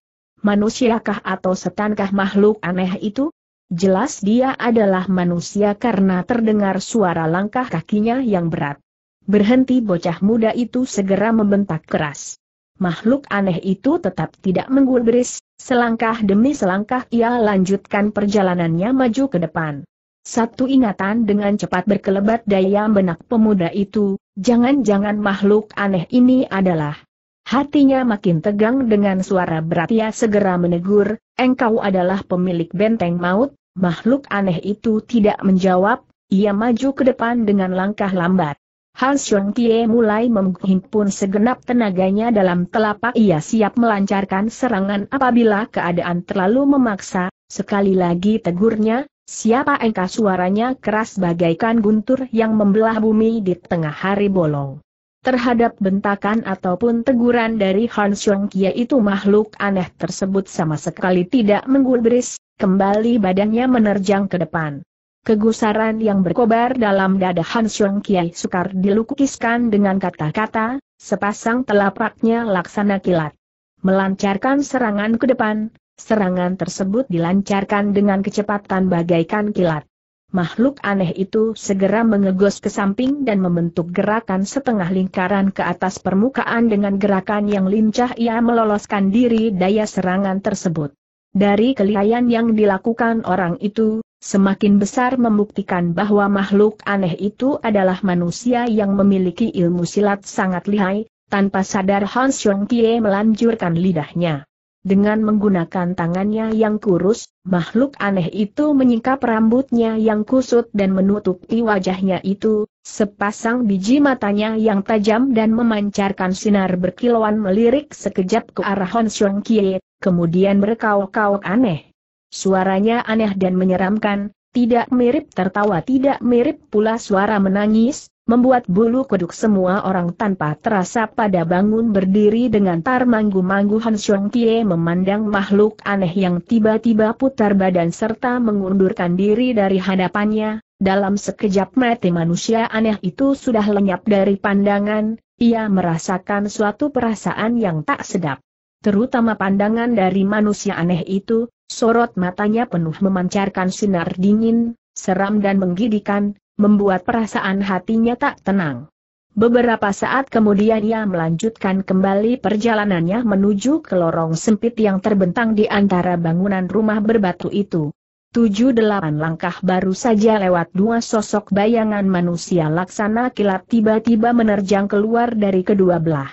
Manusiakah atau setankah makhluk aneh itu? Jelas dia adalah manusia karena terdengar suara langkah kakinya yang berat. Berhenti bocah muda itu segera membentak keras. Makhluk aneh itu tetap tidak menggulbris, selangkah demi selangkah ia lanjutkan perjalanannya maju ke depan. Satu ingatan dengan cepat berkelebat daya benak pemuda itu, jangan-jangan makhluk aneh ini adalah. Hatinya makin tegang dengan suara berat ia segera menegur, engkau adalah pemilik benteng maut, makhluk aneh itu tidak menjawab, ia maju ke depan dengan langkah lambat. Han Xiong Tie mulai menghimpun segenap tenaganya dalam telapak ia siap melancarkan serangan apabila keadaan terlalu memaksa, sekali lagi tegurnya, Siapa engkau suaranya keras bagaikan guntur yang membelah bumi di tengah hari bolong. Terhadap bentakan ataupun teguran dari Han Xiong Kia itu makhluk aneh tersebut sama sekali tidak menggubris, kembali badannya menerjang ke depan. Kegusaran yang berkobar dalam dada Han Xiong Kiai sukar dilukiskan dengan kata-kata, sepasang telapaknya laksana kilat. Melancarkan serangan ke depan, Serangan tersebut dilancarkan dengan kecepatan bagaikan kilat. Makhluk aneh itu segera mengegos ke samping dan membentuk gerakan setengah lingkaran ke atas permukaan dengan gerakan yang lincah ia meloloskan diri daya serangan tersebut. Dari kelihayan yang dilakukan orang itu, semakin besar membuktikan bahwa makhluk aneh itu adalah manusia yang memiliki ilmu silat sangat lihai, tanpa sadar Hans Yong Kie melanjurkan lidahnya. Dengan menggunakan tangannya yang kurus, makhluk aneh itu menyingkap rambutnya yang kusut dan menutupi wajahnya itu, sepasang biji matanya yang tajam dan memancarkan sinar berkilauan melirik sekejap ke arah Hon Xiong Kie, kemudian berkauk-kauk aneh. Suaranya aneh dan menyeramkan, tidak mirip tertawa tidak mirip pula suara menangis, membuat bulu kuduk semua orang tanpa terasa pada bangun berdiri dengan tarmanggu-manggu Han Xiong Kie memandang makhluk aneh yang tiba-tiba putar badan serta mengundurkan diri dari hadapannya, dalam sekejap mati manusia aneh itu sudah lenyap dari pandangan, ia merasakan suatu perasaan yang tak sedap. Terutama pandangan dari manusia aneh itu, sorot matanya penuh memancarkan sinar dingin, seram dan menggidikan, membuat perasaan hatinya tak tenang. Beberapa saat kemudian ia melanjutkan kembali perjalanannya menuju ke lorong sempit yang terbentang di antara bangunan rumah berbatu itu. Tujuh delapan langkah baru saja lewat dua sosok bayangan manusia laksana kilat tiba-tiba menerjang keluar dari kedua belah.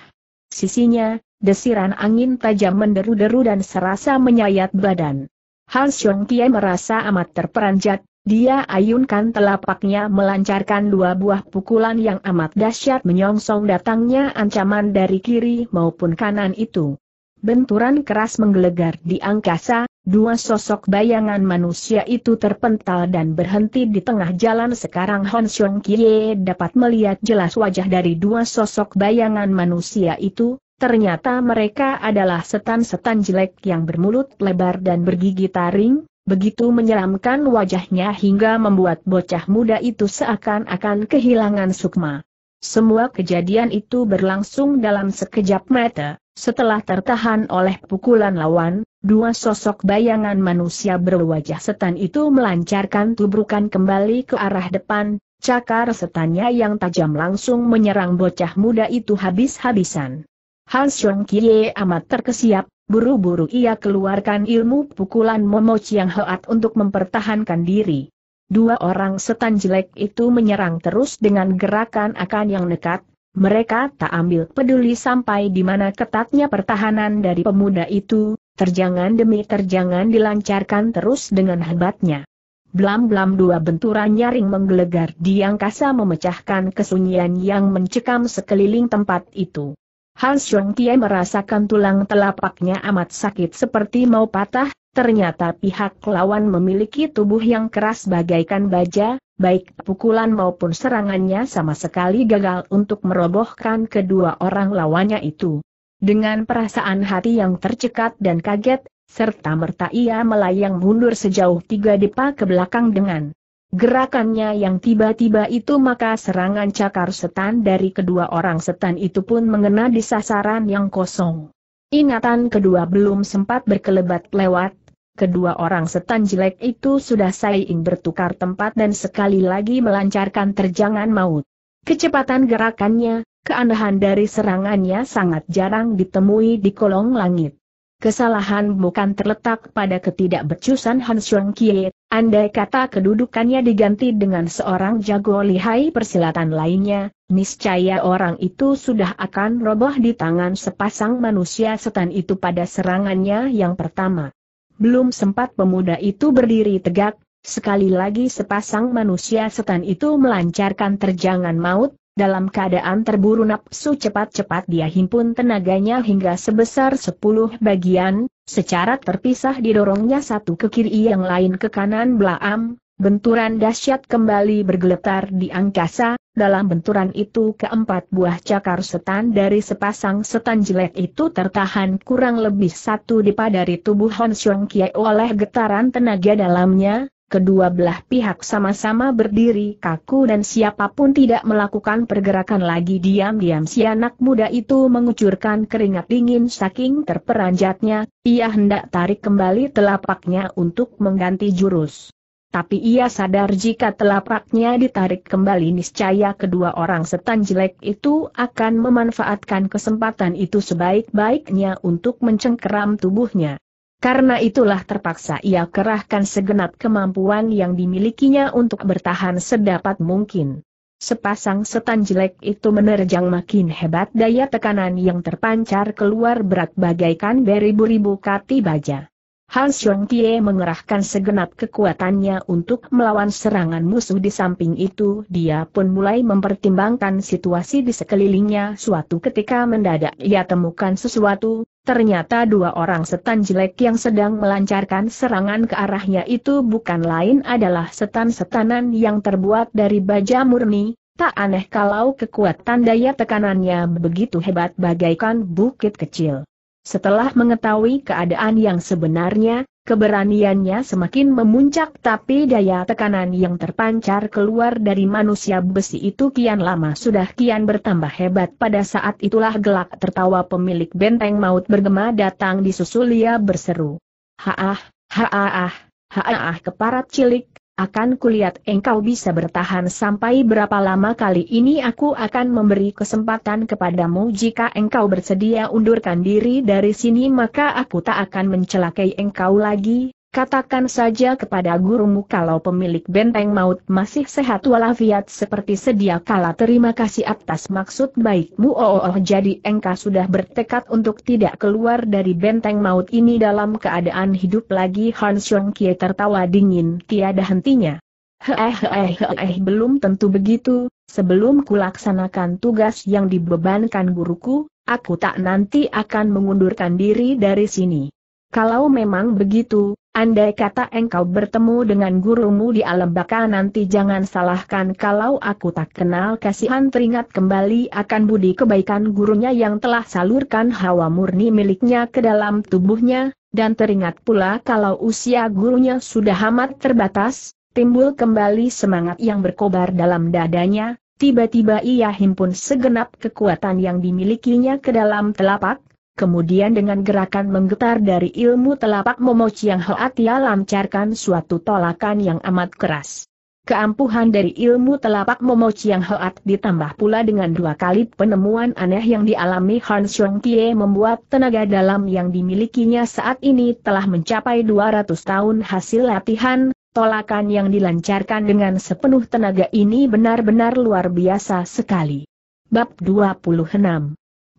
Sisinya, desiran angin tajam menderu-deru dan serasa menyayat badan. Han Xiong Pie merasa amat terperanjat, dia ayunkan telapaknya melancarkan dua buah pukulan yang amat dahsyat menyongsong datangnya ancaman dari kiri maupun kanan itu. Benturan keras menggelegar di angkasa, dua sosok bayangan manusia itu terpental dan berhenti di tengah jalan sekarang Hon Xiong Kie dapat melihat jelas wajah dari dua sosok bayangan manusia itu, ternyata mereka adalah setan-setan jelek yang bermulut lebar dan bergigi taring, Begitu menyeramkan wajahnya hingga membuat bocah muda itu seakan-akan kehilangan sukma. Semua kejadian itu berlangsung dalam sekejap mata, setelah tertahan oleh pukulan lawan, dua sosok bayangan manusia berwajah setan itu melancarkan tubrukan kembali ke arah depan, cakar setannya yang tajam langsung menyerang bocah muda itu habis-habisan. Han Sung Kie amat terkesiap, buru-buru ia keluarkan ilmu pukulan Momo Chiang Hoat untuk mempertahankan diri. Dua orang setan jelek itu menyerang terus dengan gerakan akan yang nekat, mereka tak ambil peduli sampai di mana ketatnya pertahanan dari pemuda itu, terjangan demi terjangan dilancarkan terus dengan hebatnya. Blam-blam dua benturan nyaring menggelegar di angkasa memecahkan kesunyian yang mencekam sekeliling tempat itu. Han Sung Tie merasakan tulang telapaknya amat sakit seperti mau patah, ternyata pihak lawan memiliki tubuh yang keras bagaikan baja, baik pukulan maupun serangannya sama sekali gagal untuk merobohkan kedua orang lawannya itu. Dengan perasaan hati yang tercekat dan kaget, serta merta ia melayang mundur sejauh tiga depa ke belakang dengan Gerakannya yang tiba-tiba itu maka serangan cakar setan dari kedua orang setan itu pun mengena di sasaran yang kosong. Ingatan kedua belum sempat berkelebat lewat, kedua orang setan jelek itu sudah saing bertukar tempat dan sekali lagi melancarkan terjangan maut. Kecepatan gerakannya, keanehan dari serangannya sangat jarang ditemui di kolong langit. Kesalahan bukan terletak pada ketidakbecusan Han Shuang Kie, andai kata kedudukannya diganti dengan seorang jago lihai persilatan lainnya, niscaya orang itu sudah akan roboh di tangan sepasang manusia setan itu pada serangannya yang pertama. Belum sempat pemuda itu berdiri tegak, sekali lagi sepasang manusia setan itu melancarkan terjangan maut, dalam keadaan terburu nafsu cepat-cepat dia himpun tenaganya hingga sebesar sepuluh bagian, secara terpisah didorongnya satu ke kiri yang lain ke kanan belaam, benturan dahsyat kembali bergeletar di angkasa, dalam benturan itu keempat buah cakar setan dari sepasang setan jelek itu tertahan kurang lebih satu dipadari tubuh Hon Xiong Kie oleh getaran tenaga dalamnya, kedua belah pihak sama-sama berdiri kaku dan siapapun tidak melakukan pergerakan lagi diam-diam si anak muda itu mengucurkan keringat dingin saking terperanjatnya, ia hendak tarik kembali telapaknya untuk mengganti jurus. Tapi ia sadar jika telapaknya ditarik kembali niscaya kedua orang setan jelek itu akan memanfaatkan kesempatan itu sebaik-baiknya untuk mencengkeram tubuhnya. Karena itulah terpaksa ia kerahkan segenap kemampuan yang dimilikinya untuk bertahan sedapat mungkin. Sepasang setan jelek itu menerjang makin hebat daya tekanan yang terpancar keluar berat bagaikan beribu-ribu kati baja. Hans Yong Kie mengerahkan segenap kekuatannya untuk melawan serangan musuh di samping itu dia pun mulai mempertimbangkan situasi di sekelilingnya suatu ketika mendadak ia temukan sesuatu, ternyata dua orang setan jelek yang sedang melancarkan serangan ke arahnya itu bukan lain adalah setan-setanan yang terbuat dari baja murni, tak aneh kalau kekuatan daya tekanannya begitu hebat bagaikan bukit kecil. Setelah mengetahui keadaan yang sebenarnya, keberaniannya semakin memuncak tapi daya tekanan yang terpancar keluar dari manusia besi itu kian lama sudah kian bertambah hebat pada saat itulah gelak tertawa pemilik benteng maut bergema datang disusul ia berseru. Haah, haah, haah, keparat cilik, akan kulihat engkau bisa bertahan sampai berapa lama kali ini aku akan memberi kesempatan kepadamu jika engkau bersedia undurkan diri dari sini maka aku tak akan mencelakai engkau lagi, Katakan saja kepada gurumu kalau pemilik benteng maut masih sehat walafiat seperti sedia kala terima kasih atas maksud baikmu oh, oh, oh jadi engkau sudah bertekad untuk tidak keluar dari benteng maut ini dalam keadaan hidup lagi Han Xiong Kie tertawa dingin tiada hentinya. Heh heh heh belum tentu begitu, sebelum kulaksanakan tugas yang dibebankan guruku, aku tak nanti akan mengundurkan diri dari sini. Kalau memang begitu, Andai kata engkau bertemu dengan gurumu di alam baka nanti jangan salahkan kalau aku tak kenal kasihan teringat kembali akan budi kebaikan gurunya yang telah salurkan hawa murni miliknya ke dalam tubuhnya, dan teringat pula kalau usia gurunya sudah amat terbatas, timbul kembali semangat yang berkobar dalam dadanya, tiba-tiba ia himpun segenap kekuatan yang dimilikinya ke dalam telapak, Kemudian dengan gerakan menggetar dari ilmu telapak Momochi yang Hoat ia lancarkan suatu tolakan yang amat keras. Keampuhan dari ilmu telapak Momochi yang Hoat ditambah pula dengan dua kali penemuan aneh yang dialami Han Xiong Tie membuat tenaga dalam yang dimilikinya saat ini telah mencapai 200 tahun hasil latihan, tolakan yang dilancarkan dengan sepenuh tenaga ini benar-benar luar biasa sekali. Bab 26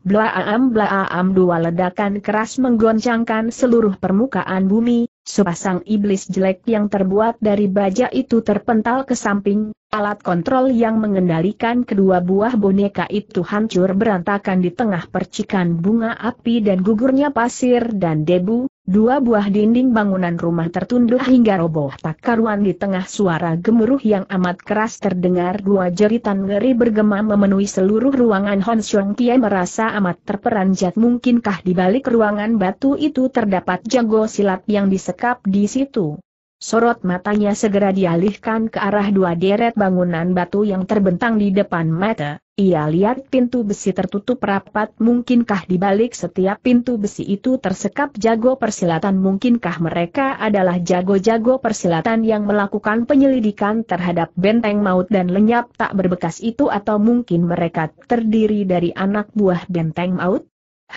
Blaam blaam dua ledakan keras menggoncangkan seluruh permukaan bumi, sepasang iblis jelek yang terbuat dari baja itu terpental ke samping, alat kontrol yang mengendalikan kedua buah boneka itu hancur berantakan di tengah percikan bunga api dan gugurnya pasir dan debu, Dua buah dinding bangunan rumah tertunduk hingga roboh tak karuan di tengah suara gemuruh yang amat keras terdengar dua jeritan ngeri bergema memenuhi seluruh ruangan Hon Xiong Tia merasa amat terperanjat mungkinkah di balik ruangan batu itu terdapat jago silat yang disekap di situ. Sorot matanya segera dialihkan ke arah dua deret bangunan batu yang terbentang di depan mata. Ia lihat pintu besi tertutup rapat mungkinkah di balik setiap pintu besi itu tersekap jago persilatan mungkinkah mereka adalah jago-jago persilatan yang melakukan penyelidikan terhadap benteng maut dan lenyap tak berbekas itu atau mungkin mereka terdiri dari anak buah benteng maut?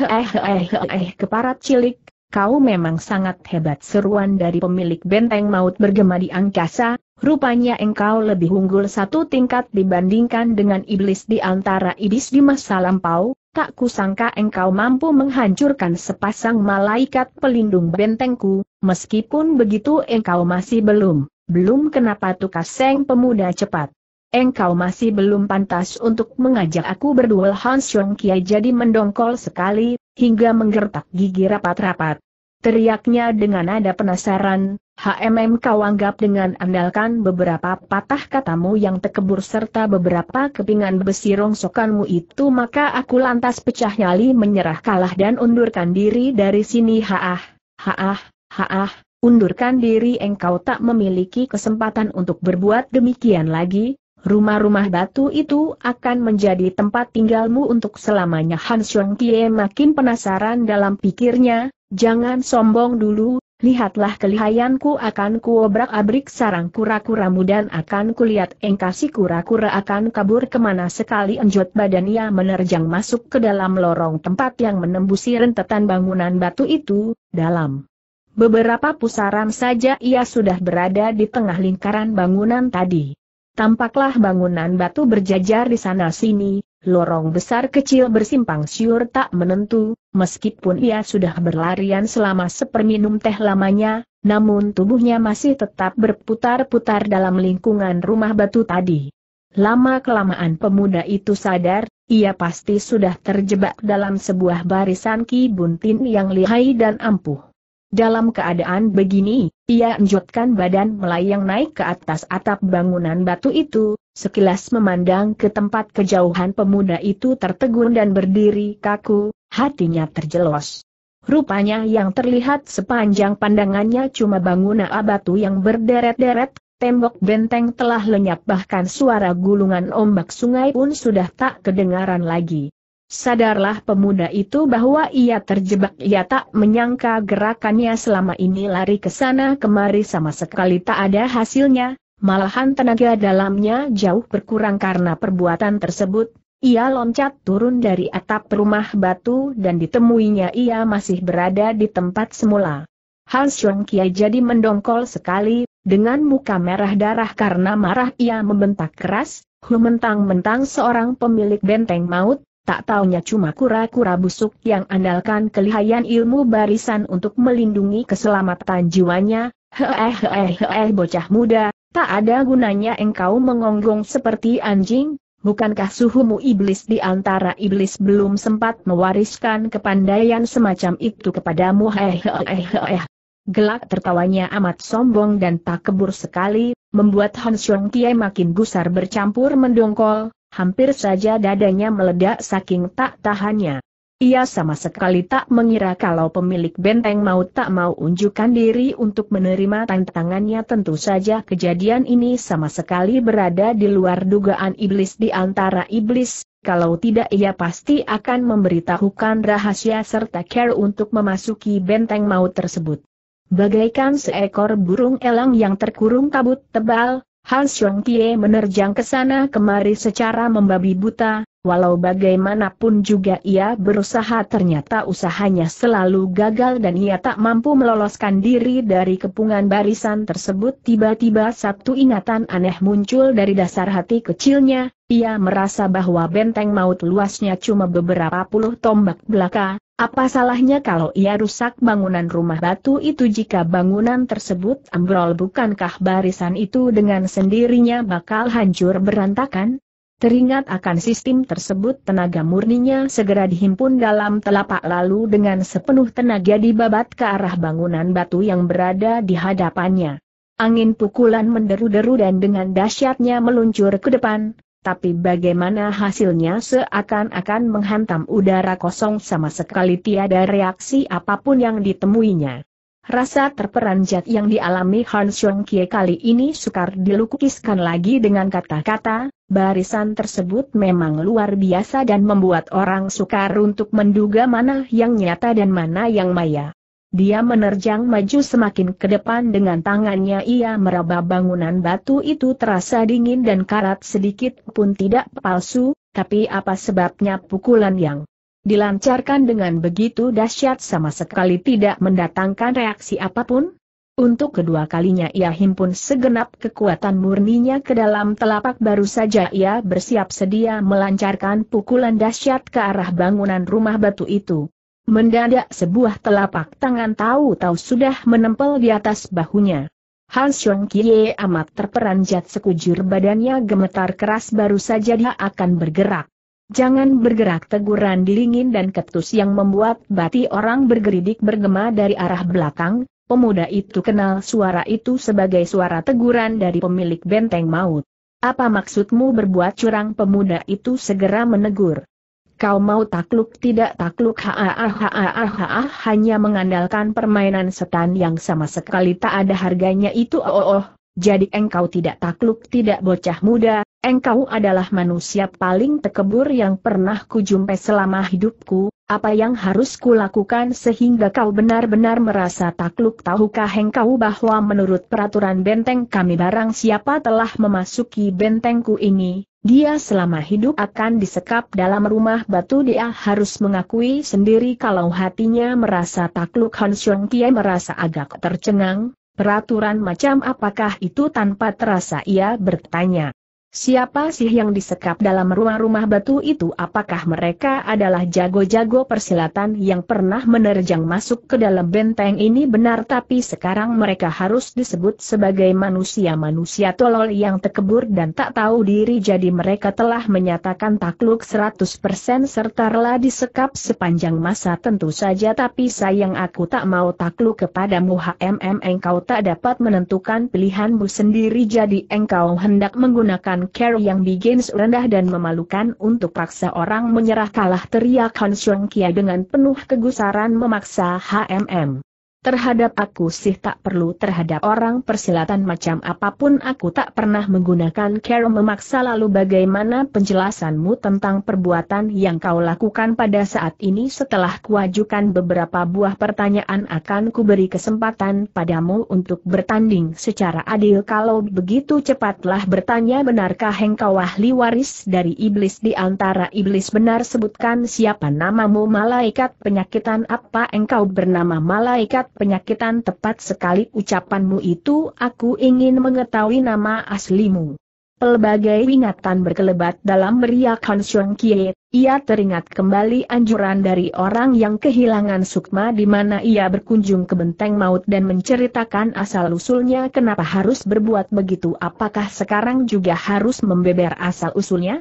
Heeh heeh heeh keparat cilik, kau memang sangat hebat seruan dari pemilik benteng maut bergema di angkasa, rupanya engkau lebih unggul satu tingkat dibandingkan dengan iblis di antara iblis di masa lampau, tak kusangka engkau mampu menghancurkan sepasang malaikat pelindung bentengku, meskipun begitu engkau masih belum, belum kenapa tukas seng pemuda cepat. Engkau masih belum pantas untuk mengajak aku berduel Hans Yong Kiai jadi mendongkol sekali, hingga menggertak gigi rapat-rapat. Teriaknya dengan nada penasaran, HMM kau anggap dengan andalkan beberapa patah katamu yang tekebur serta beberapa kepingan besi rongsokanmu itu maka aku lantas pecah nyali menyerah kalah dan undurkan diri dari sini haah, haah, haah, undurkan diri engkau tak memiliki kesempatan untuk berbuat demikian lagi, Rumah-rumah batu itu akan menjadi tempat tinggalmu untuk selamanya Han Xiong Kie makin penasaran dalam pikirnya, jangan sombong dulu, lihatlah kelihayanku akan kuobrak-abrik sarang kura-kuramu dan akan kulihat engkasi kura-kura akan kabur kemana sekali enjot badan ia menerjang masuk ke dalam lorong tempat yang menembusi rentetan bangunan batu itu, dalam. Beberapa pusaran saja ia sudah berada di tengah lingkaran bangunan tadi tampaklah bangunan batu berjajar di sana-sini, lorong besar kecil bersimpang siur tak menentu, meskipun ia sudah berlarian selama seperminum teh lamanya, namun tubuhnya masih tetap berputar-putar dalam lingkungan rumah batu tadi. Lama-kelamaan pemuda itu sadar, ia pasti sudah terjebak dalam sebuah barisan kibuntin yang lihai dan ampuh. Dalam keadaan begini, ia enjotkan badan melayang naik ke atas atap bangunan batu itu, sekilas memandang ke tempat kejauhan pemuda itu tertegun dan berdiri kaku, hatinya terjelos. Rupanya yang terlihat sepanjang pandangannya cuma bangunan batu yang berderet-deret, tembok benteng telah lenyap bahkan suara gulungan ombak sungai pun sudah tak kedengaran lagi. Sadarlah pemuda itu bahwa ia terjebak ia tak menyangka gerakannya selama ini lari ke sana kemari sama sekali tak ada hasilnya, malahan tenaga dalamnya jauh berkurang karena perbuatan tersebut, ia loncat turun dari atap rumah batu dan ditemuinya ia masih berada di tempat semula. Han Xiong Kiai jadi mendongkol sekali, dengan muka merah darah karena marah ia membentak keras, Hu Mentang-mentang seorang pemilik benteng maut, tak taunya cuma kura-kura busuk yang andalkan kelihayan ilmu barisan untuk melindungi keselamatan jiwanya, heeh bocah muda, tak ada gunanya engkau mengonggong seperti anjing, Bukankah suhumu iblis di antara iblis belum sempat mewariskan kepandaian semacam itu kepadamu? Hehehehe. Gelak tertawanya amat sombong dan tak kebur sekali, membuat Han Xiong Tie makin gusar bercampur mendongkol, hampir saja dadanya meledak saking tak tahannya. Ia sama sekali tak mengira kalau pemilik benteng mau tak mau unjukkan diri untuk menerima tantangannya tentu saja kejadian ini sama sekali berada di luar dugaan iblis di antara iblis, kalau tidak ia pasti akan memberitahukan rahasia serta care untuk memasuki benteng maut tersebut. Bagaikan seekor burung elang yang terkurung kabut tebal, Hans Rongtie menerjang ke sana kemari secara membabi buta, walau bagaimanapun juga ia berusaha ternyata usahanya selalu gagal dan ia tak mampu meloloskan diri dari kepungan barisan tersebut tiba-tiba satu ingatan aneh muncul dari dasar hati kecilnya, ia merasa bahwa benteng maut luasnya cuma beberapa puluh tombak belaka, apa salahnya kalau ia rusak bangunan rumah batu itu jika bangunan tersebut ambrol bukankah barisan itu dengan sendirinya bakal hancur berantakan? Teringat akan sistem tersebut tenaga murninya segera dihimpun dalam telapak lalu dengan sepenuh tenaga dibabat ke arah bangunan batu yang berada di hadapannya. Angin pukulan menderu-deru dan dengan dahsyatnya meluncur ke depan, tapi bagaimana hasilnya seakan-akan menghantam udara kosong sama sekali tiada reaksi apapun yang ditemuinya. Rasa terperanjat yang dialami Han Xiong Kie kali ini sukar dilukiskan lagi dengan kata-kata, barisan tersebut memang luar biasa dan membuat orang sukar untuk menduga mana yang nyata dan mana yang maya. Dia menerjang maju semakin ke depan dengan tangannya ia meraba bangunan batu itu terasa dingin dan karat sedikit pun tidak palsu, tapi apa sebabnya pukulan yang dilancarkan dengan begitu dahsyat sama sekali tidak mendatangkan reaksi apapun? Untuk kedua kalinya ia himpun segenap kekuatan murninya ke dalam telapak baru saja ia bersiap sedia melancarkan pukulan dahsyat ke arah bangunan rumah batu itu. Mendadak sebuah telapak tangan tahu-tahu sudah menempel di atas bahunya. Han Xiong Kie amat terperanjat sekujur badannya gemetar keras baru saja dia akan bergerak. Jangan bergerak teguran dingin dan ketus yang membuat bati orang bergeridik bergema dari arah belakang, pemuda itu kenal suara itu sebagai suara teguran dari pemilik benteng maut. Apa maksudmu berbuat curang pemuda itu segera menegur. Kau mau takluk tidak takluk ha ha ha hanya mengandalkan permainan setan yang sama sekali tak ada harganya itu oh oh. oh. Jadi engkau tidak takluk tidak bocah muda, engkau adalah manusia paling tekebur yang pernah kujumpai selama hidupku, apa yang harus kulakukan sehingga kau benar-benar merasa takluk tahukah engkau bahwa menurut peraturan benteng kami barang siapa telah memasuki bentengku ini, dia selama hidup akan disekap dalam rumah batu dia harus mengakui sendiri kalau hatinya merasa takluk Han Xiong Tie merasa agak tercengang, peraturan macam apakah itu tanpa terasa ia bertanya. Siapa sih yang disekap dalam rumah-rumah batu itu? Apakah mereka adalah jago-jago persilatan yang pernah menerjang masuk ke dalam benteng ini? Benar, tapi sekarang mereka harus disebut sebagai manusia-manusia tolol yang tekebur dan tak tahu diri. Jadi mereka telah menyatakan takluk 100% serta rela disekap sepanjang masa tentu saja. Tapi sayang aku tak mau takluk kepadamu HMM engkau tak dapat menentukan pilihanmu sendiri. Jadi engkau hendak menggunakan dengan care yang bikin rendah dan memalukan untuk paksa orang menyerah kalah teriak Han Xiong Kia dengan penuh kegusaran memaksa HMM. Terhadap aku sih tak perlu terhadap orang persilatan macam apapun aku tak pernah menggunakan cara memaksa lalu bagaimana penjelasanmu tentang perbuatan yang kau lakukan pada saat ini setelah kuajukan beberapa buah pertanyaan akan kuberi kesempatan padamu untuk bertanding secara adil kalau begitu cepatlah bertanya benarkah engkau ahli waris dari iblis di antara iblis benar sebutkan siapa namamu malaikat penyakitan apa engkau bernama malaikat penyakitan tepat sekali ucapanmu itu aku ingin mengetahui nama aslimu. Pelbagai ingatan berkelebat dalam meriak Han Xiong Kie, ia teringat kembali anjuran dari orang yang kehilangan sukma di mana ia berkunjung ke benteng maut dan menceritakan asal-usulnya kenapa harus berbuat begitu apakah sekarang juga harus membeber asal-usulnya?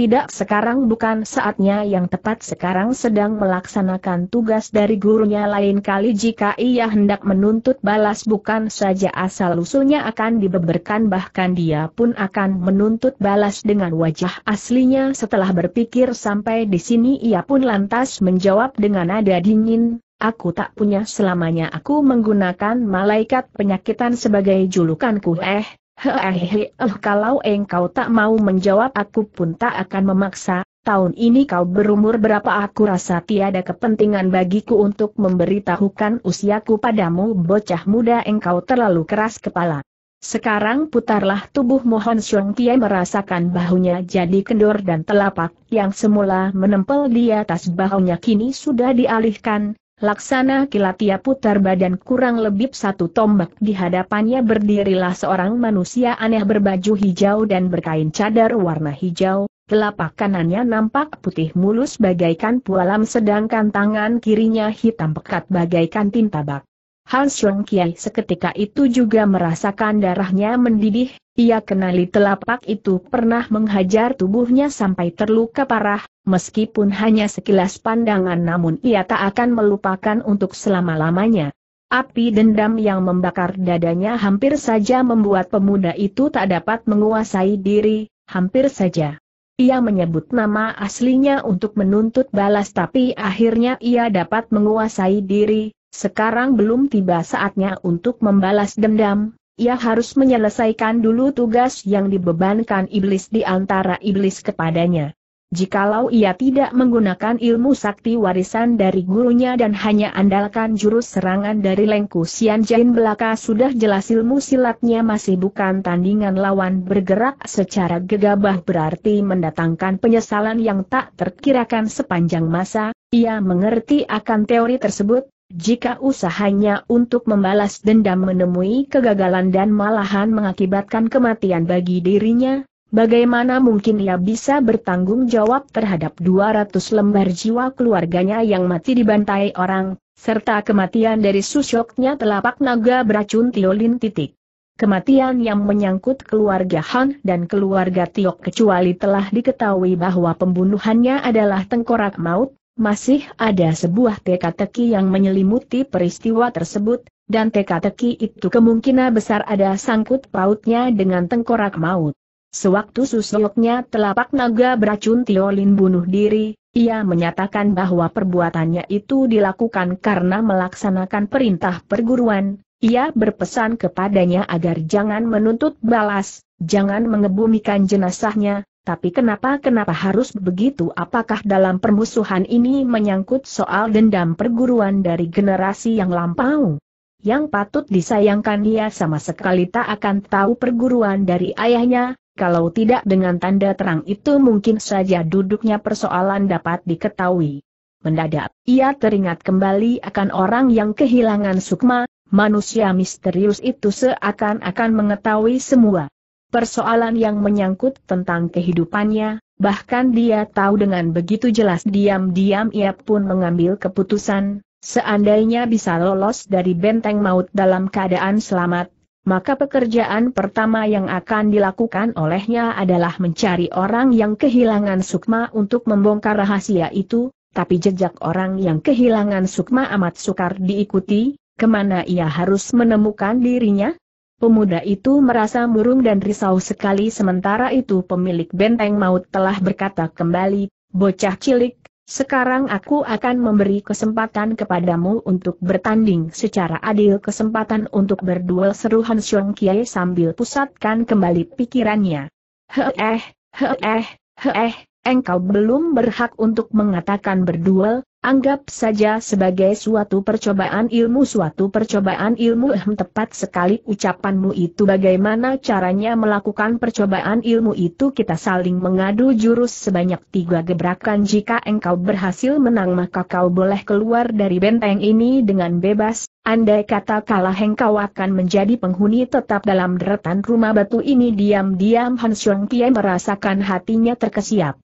Tidak sekarang bukan saatnya yang tepat sekarang sedang melaksanakan tugas dari gurunya lain kali jika ia hendak menuntut balas bukan saja asal-usulnya akan dibeberkan bahkan dia pun akan menuntut balas dengan wajah aslinya setelah berpikir sampai di sini ia pun lantas menjawab dengan nada dingin, aku tak punya selamanya aku menggunakan malaikat penyakitan sebagai julukanku eh, Hehehe, eh, kalau engkau tak mau menjawab aku pun tak akan memaksa, tahun ini kau berumur berapa aku rasa tiada kepentingan bagiku untuk memberitahukan usiaku padamu bocah muda engkau terlalu keras kepala. Sekarang putarlah tubuh Mohon Xiong Tie merasakan bahunya jadi kendor dan telapak yang semula menempel di atas bahunya kini sudah dialihkan, Laksana Kilatia putar badan kurang lebih satu tombak di hadapannya berdirilah seorang manusia aneh berbaju hijau dan berkain cadar warna hijau, telapak kanannya nampak putih mulus bagaikan pualam sedangkan tangan kirinya hitam pekat bagaikan tinta bak. Hans Rong Kiai seketika itu juga merasakan darahnya mendidih, ia kenali telapak itu pernah menghajar tubuhnya sampai terluka parah, meskipun hanya sekilas pandangan namun ia tak akan melupakan untuk selama-lamanya. Api dendam yang membakar dadanya hampir saja membuat pemuda itu tak dapat menguasai diri, hampir saja. Ia menyebut nama aslinya untuk menuntut balas tapi akhirnya ia dapat menguasai diri, sekarang belum tiba saatnya untuk membalas dendam, ia harus menyelesaikan dulu tugas yang dibebankan iblis di antara iblis kepadanya. Jikalau ia tidak menggunakan ilmu sakti warisan dari gurunya dan hanya andalkan jurus serangan dari Lengku Sian Jain belaka sudah jelas ilmu silatnya masih bukan tandingan lawan bergerak secara gegabah berarti mendatangkan penyesalan yang tak terkirakan sepanjang masa, ia mengerti akan teori tersebut, jika usahanya untuk membalas dendam menemui kegagalan dan malahan mengakibatkan kematian bagi dirinya, bagaimana mungkin ia bisa bertanggung jawab terhadap 200 lembar jiwa keluarganya yang mati dibantai orang, serta kematian dari susoknya telapak naga beracun Tiolin titik. Kematian yang menyangkut keluarga Han dan keluarga Tiok kecuali telah diketahui bahwa pembunuhannya adalah tengkorak maut, masih ada sebuah teka-teki yang menyelimuti peristiwa tersebut, dan teka-teki itu kemungkinan besar ada sangkut pautnya dengan tengkorak maut. Sewaktu susuknya telapak naga beracun Tiolin bunuh diri, ia menyatakan bahwa perbuatannya itu dilakukan karena melaksanakan perintah perguruan. Ia berpesan kepadanya agar jangan menuntut balas, jangan mengebumikan jenazahnya, tapi kenapa-kenapa harus begitu apakah dalam permusuhan ini menyangkut soal dendam perguruan dari generasi yang lampau? Yang patut disayangkan dia sama sekali tak akan tahu perguruan dari ayahnya, kalau tidak dengan tanda terang itu mungkin saja duduknya persoalan dapat diketahui. Mendadak, ia teringat kembali akan orang yang kehilangan sukma, manusia misterius itu seakan-akan mengetahui semua persoalan yang menyangkut tentang kehidupannya, bahkan dia tahu dengan begitu jelas diam-diam ia pun mengambil keputusan, seandainya bisa lolos dari benteng maut dalam keadaan selamat, maka pekerjaan pertama yang akan dilakukan olehnya adalah mencari orang yang kehilangan sukma untuk membongkar rahasia itu, tapi jejak orang yang kehilangan sukma amat sukar diikuti, kemana ia harus menemukan dirinya, Pemuda itu merasa murung dan risau sekali sementara itu pemilik benteng maut telah berkata kembali, bocah cilik, sekarang aku akan memberi kesempatan kepadamu untuk bertanding secara adil kesempatan untuk berduel seru Han Xiong Kiai sambil pusatkan kembali pikirannya. Heh eh, heh eh, heh eh, engkau belum berhak untuk mengatakan berduel, Anggap saja sebagai suatu percobaan ilmu Suatu percobaan ilmu Hem tepat sekali ucapanmu itu Bagaimana caranya melakukan percobaan ilmu itu Kita saling mengadu jurus sebanyak tiga gebrakan Jika engkau berhasil menang maka kau boleh keluar dari benteng ini dengan bebas Andai kata kalah engkau akan menjadi penghuni tetap dalam deretan rumah batu ini Diam-diam Han Xiong merasakan hatinya terkesiap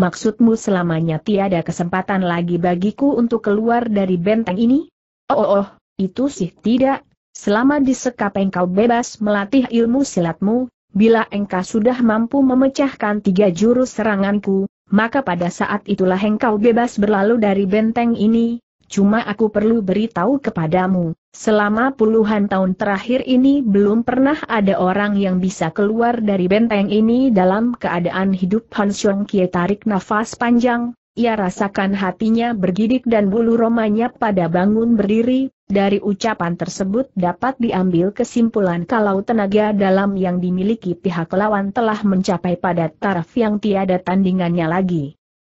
maksudmu selamanya tiada kesempatan lagi bagiku untuk keluar dari benteng ini? Oh, oh, oh itu sih tidak. Selama disekap engkau bebas melatih ilmu silatmu, bila engkau sudah mampu memecahkan tiga jurus seranganku, maka pada saat itulah engkau bebas berlalu dari benteng ini, Cuma aku perlu beritahu kepadamu, selama puluhan tahun terakhir ini belum pernah ada orang yang bisa keluar dari benteng ini dalam keadaan hidup Han Xiong Kie tarik nafas panjang, ia rasakan hatinya bergidik dan bulu romanya pada bangun berdiri, dari ucapan tersebut dapat diambil kesimpulan kalau tenaga dalam yang dimiliki pihak lawan telah mencapai pada taraf yang tiada tandingannya lagi.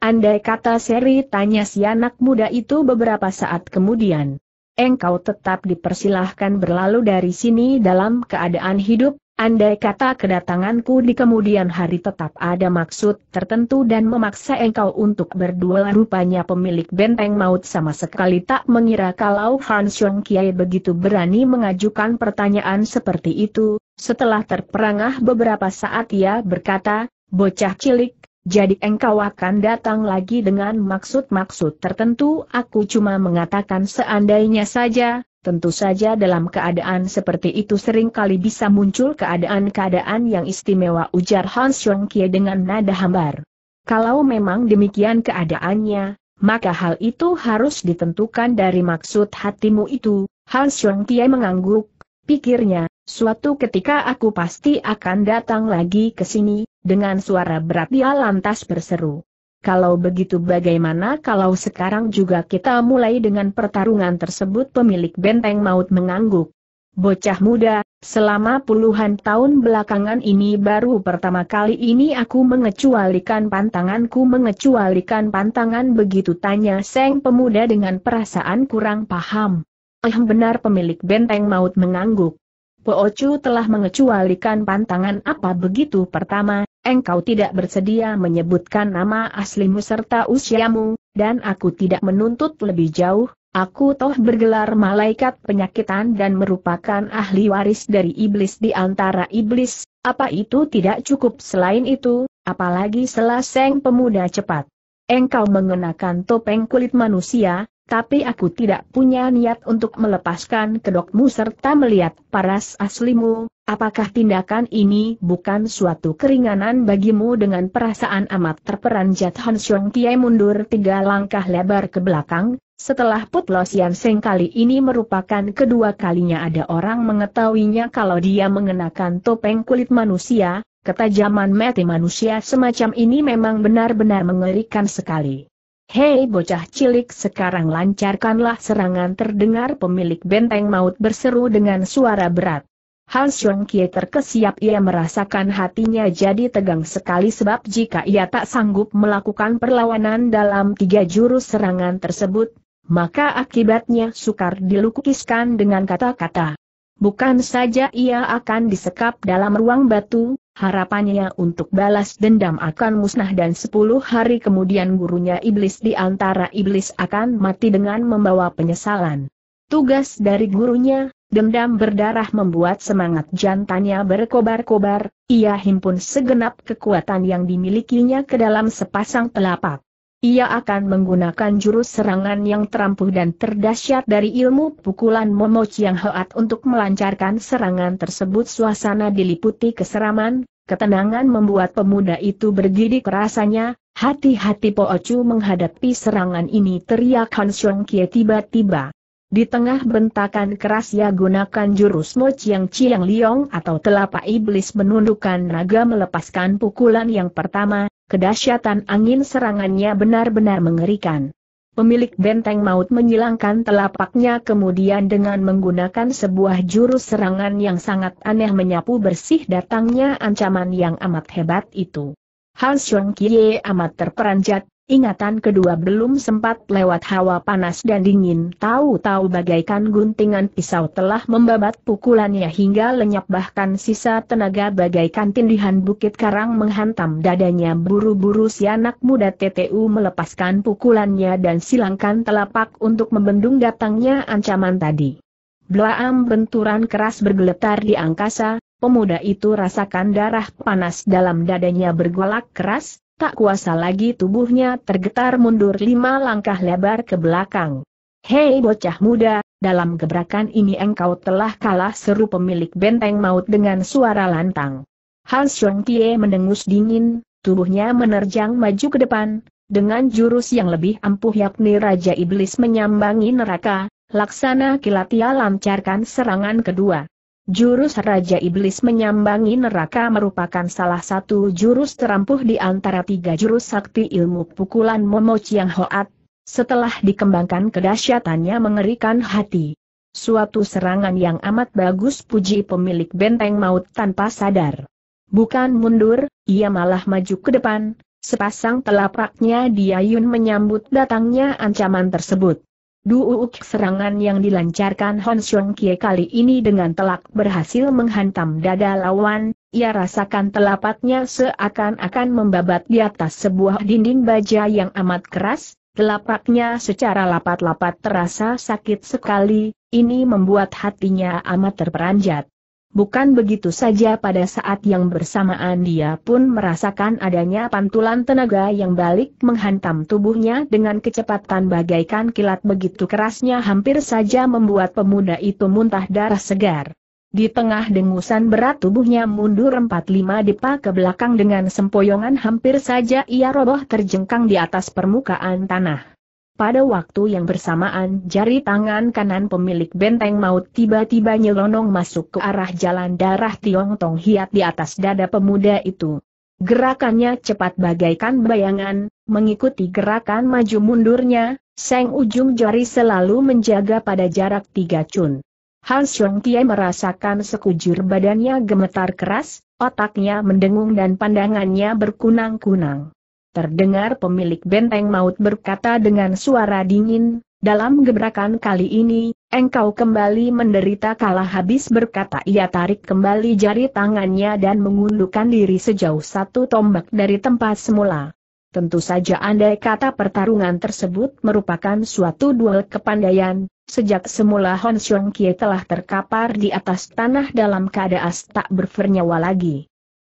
Andai kata seri tanya si anak muda itu beberapa saat kemudian. Engkau tetap dipersilahkan berlalu dari sini dalam keadaan hidup, andai kata kedatanganku di kemudian hari tetap ada maksud tertentu dan memaksa engkau untuk berdua rupanya pemilik benteng maut sama sekali tak mengira kalau Han Xiong Kiai begitu berani mengajukan pertanyaan seperti itu, setelah terperangah beberapa saat ia berkata, bocah cilik, jadi engkau akan datang lagi dengan maksud-maksud tertentu aku cuma mengatakan seandainya saja, tentu saja dalam keadaan seperti itu sering kali bisa muncul keadaan-keadaan yang istimewa ujar Hans Kie dengan nada hambar. Kalau memang demikian keadaannya, maka hal itu harus ditentukan dari maksud hatimu itu. Hans Kie mengangguk, Pikirnya, suatu ketika aku pasti akan datang lagi ke sini, dengan suara berat dia lantas berseru. Kalau begitu bagaimana kalau sekarang juga kita mulai dengan pertarungan tersebut pemilik benteng maut mengangguk. Bocah muda, selama puluhan tahun belakangan ini baru pertama kali ini aku mengecualikan pantanganku mengecualikan pantangan begitu tanya Seng pemuda dengan perasaan kurang paham. Eh benar pemilik benteng maut mengangguk. Poocu telah mengecualikan pantangan apa begitu pertama, engkau tidak bersedia menyebutkan nama aslimu serta usiamu, dan aku tidak menuntut lebih jauh, aku toh bergelar malaikat penyakitan dan merupakan ahli waris dari iblis di antara iblis, apa itu tidak cukup selain itu, apalagi selaseng pemuda cepat. Engkau mengenakan topeng kulit manusia, tapi aku tidak punya niat untuk melepaskan kedokmu serta melihat paras aslimu, apakah tindakan ini bukan suatu keringanan bagimu dengan perasaan amat terperanjat Han Xiong mundur tiga langkah lebar ke belakang, setelah putlos Sian Seng kali ini merupakan kedua kalinya ada orang mengetahuinya kalau dia mengenakan topeng kulit manusia, ketajaman mati manusia semacam ini memang benar-benar mengerikan sekali. Hei bocah cilik sekarang lancarkanlah serangan terdengar pemilik benteng maut berseru dengan suara berat. Han Xiong Kie terkesiap ia merasakan hatinya jadi tegang sekali sebab jika ia tak sanggup melakukan perlawanan dalam tiga jurus serangan tersebut, maka akibatnya sukar dilukiskan dengan kata-kata. Bukan saja ia akan disekap dalam ruang batu, harapannya untuk balas dendam akan musnah dan sepuluh hari kemudian gurunya iblis di antara iblis akan mati dengan membawa penyesalan. Tugas dari gurunya, dendam berdarah membuat semangat jantannya berkobar-kobar, ia himpun segenap kekuatan yang dimilikinya ke dalam sepasang telapak. Ia akan menggunakan jurus serangan yang terampuh dan terdahsyat dari ilmu pukulan Momo Chiang Hoat untuk melancarkan serangan tersebut suasana diliputi keseraman, ketenangan membuat pemuda itu bergidik rasanya, hati-hati Po Ocu menghadapi serangan ini teriak Han Xiong Kie tiba-tiba. Di tengah bentakan keras ia gunakan jurus Mo Chiang Chiang Liong atau telapak iblis menundukkan naga melepaskan pukulan yang pertama, kedahsyatan angin serangannya benar-benar mengerikan. Pemilik benteng maut menyilangkan telapaknya kemudian dengan menggunakan sebuah jurus serangan yang sangat aneh menyapu bersih datangnya ancaman yang amat hebat itu. Hans Kie amat terperanjat, Ingatan kedua belum sempat lewat hawa panas dan dingin, tahu-tahu bagaikan guntingan pisau telah membabat pukulannya hingga lenyap bahkan sisa tenaga bagaikan tindihan bukit karang menghantam dadanya buru-buru si anak muda TTU melepaskan pukulannya dan silangkan telapak untuk membendung datangnya ancaman tadi. Blaam benturan keras bergeletar di angkasa, pemuda itu rasakan darah panas dalam dadanya bergolak keras, Tak kuasa lagi tubuhnya tergetar mundur lima langkah lebar ke belakang. Hei bocah muda, dalam gebrakan ini engkau telah kalah seru pemilik benteng maut dengan suara lantang. Han Song Tie mendengus dingin, tubuhnya menerjang maju ke depan, dengan jurus yang lebih ampuh yakni Raja Iblis menyambangi neraka, laksana kilatia lancarkan serangan kedua. Jurus Raja Iblis menyambangi neraka merupakan salah satu jurus terampuh di antara tiga jurus sakti ilmu pukulan Momo Chiang Hoat, setelah dikembangkan kedahsyatannya mengerikan hati. Suatu serangan yang amat bagus puji pemilik benteng maut tanpa sadar. Bukan mundur, ia malah maju ke depan, sepasang telapaknya Diayun menyambut datangnya ancaman tersebut. Duuk serangan yang dilancarkan Hon Xiong Kie kali ini dengan telak berhasil menghantam dada lawan, ia rasakan telapaknya seakan-akan membabat di atas sebuah dinding baja yang amat keras, telapaknya secara lapat-lapat terasa sakit sekali, ini membuat hatinya amat terperanjat. Bukan begitu saja pada saat yang bersamaan dia pun merasakan adanya pantulan tenaga yang balik menghantam tubuhnya dengan kecepatan bagaikan kilat begitu kerasnya hampir saja membuat pemuda itu muntah darah segar. Di tengah dengusan berat tubuhnya mundur 45 depa ke belakang dengan sempoyongan hampir saja ia roboh terjengkang di atas permukaan tanah. Pada waktu yang bersamaan jari tangan kanan pemilik benteng maut tiba-tiba nyelonong masuk ke arah jalan darah Tiong Tong Hiat di atas dada pemuda itu. Gerakannya cepat bagaikan bayangan, mengikuti gerakan maju mundurnya, seng ujung jari selalu menjaga pada jarak tiga cun. Han Xiong Tie merasakan sekujur badannya gemetar keras, otaknya mendengung dan pandangannya berkunang-kunang. Terdengar pemilik benteng maut berkata dengan suara dingin, dalam gebrakan kali ini, engkau kembali menderita kalah habis berkata ia tarik kembali jari tangannya dan mengundurkan diri sejauh satu tombak dari tempat semula. Tentu saja andai kata pertarungan tersebut merupakan suatu duel kepandaian, sejak semula Hon Xiong Kie telah terkapar di atas tanah dalam keadaan tak bernyawa lagi.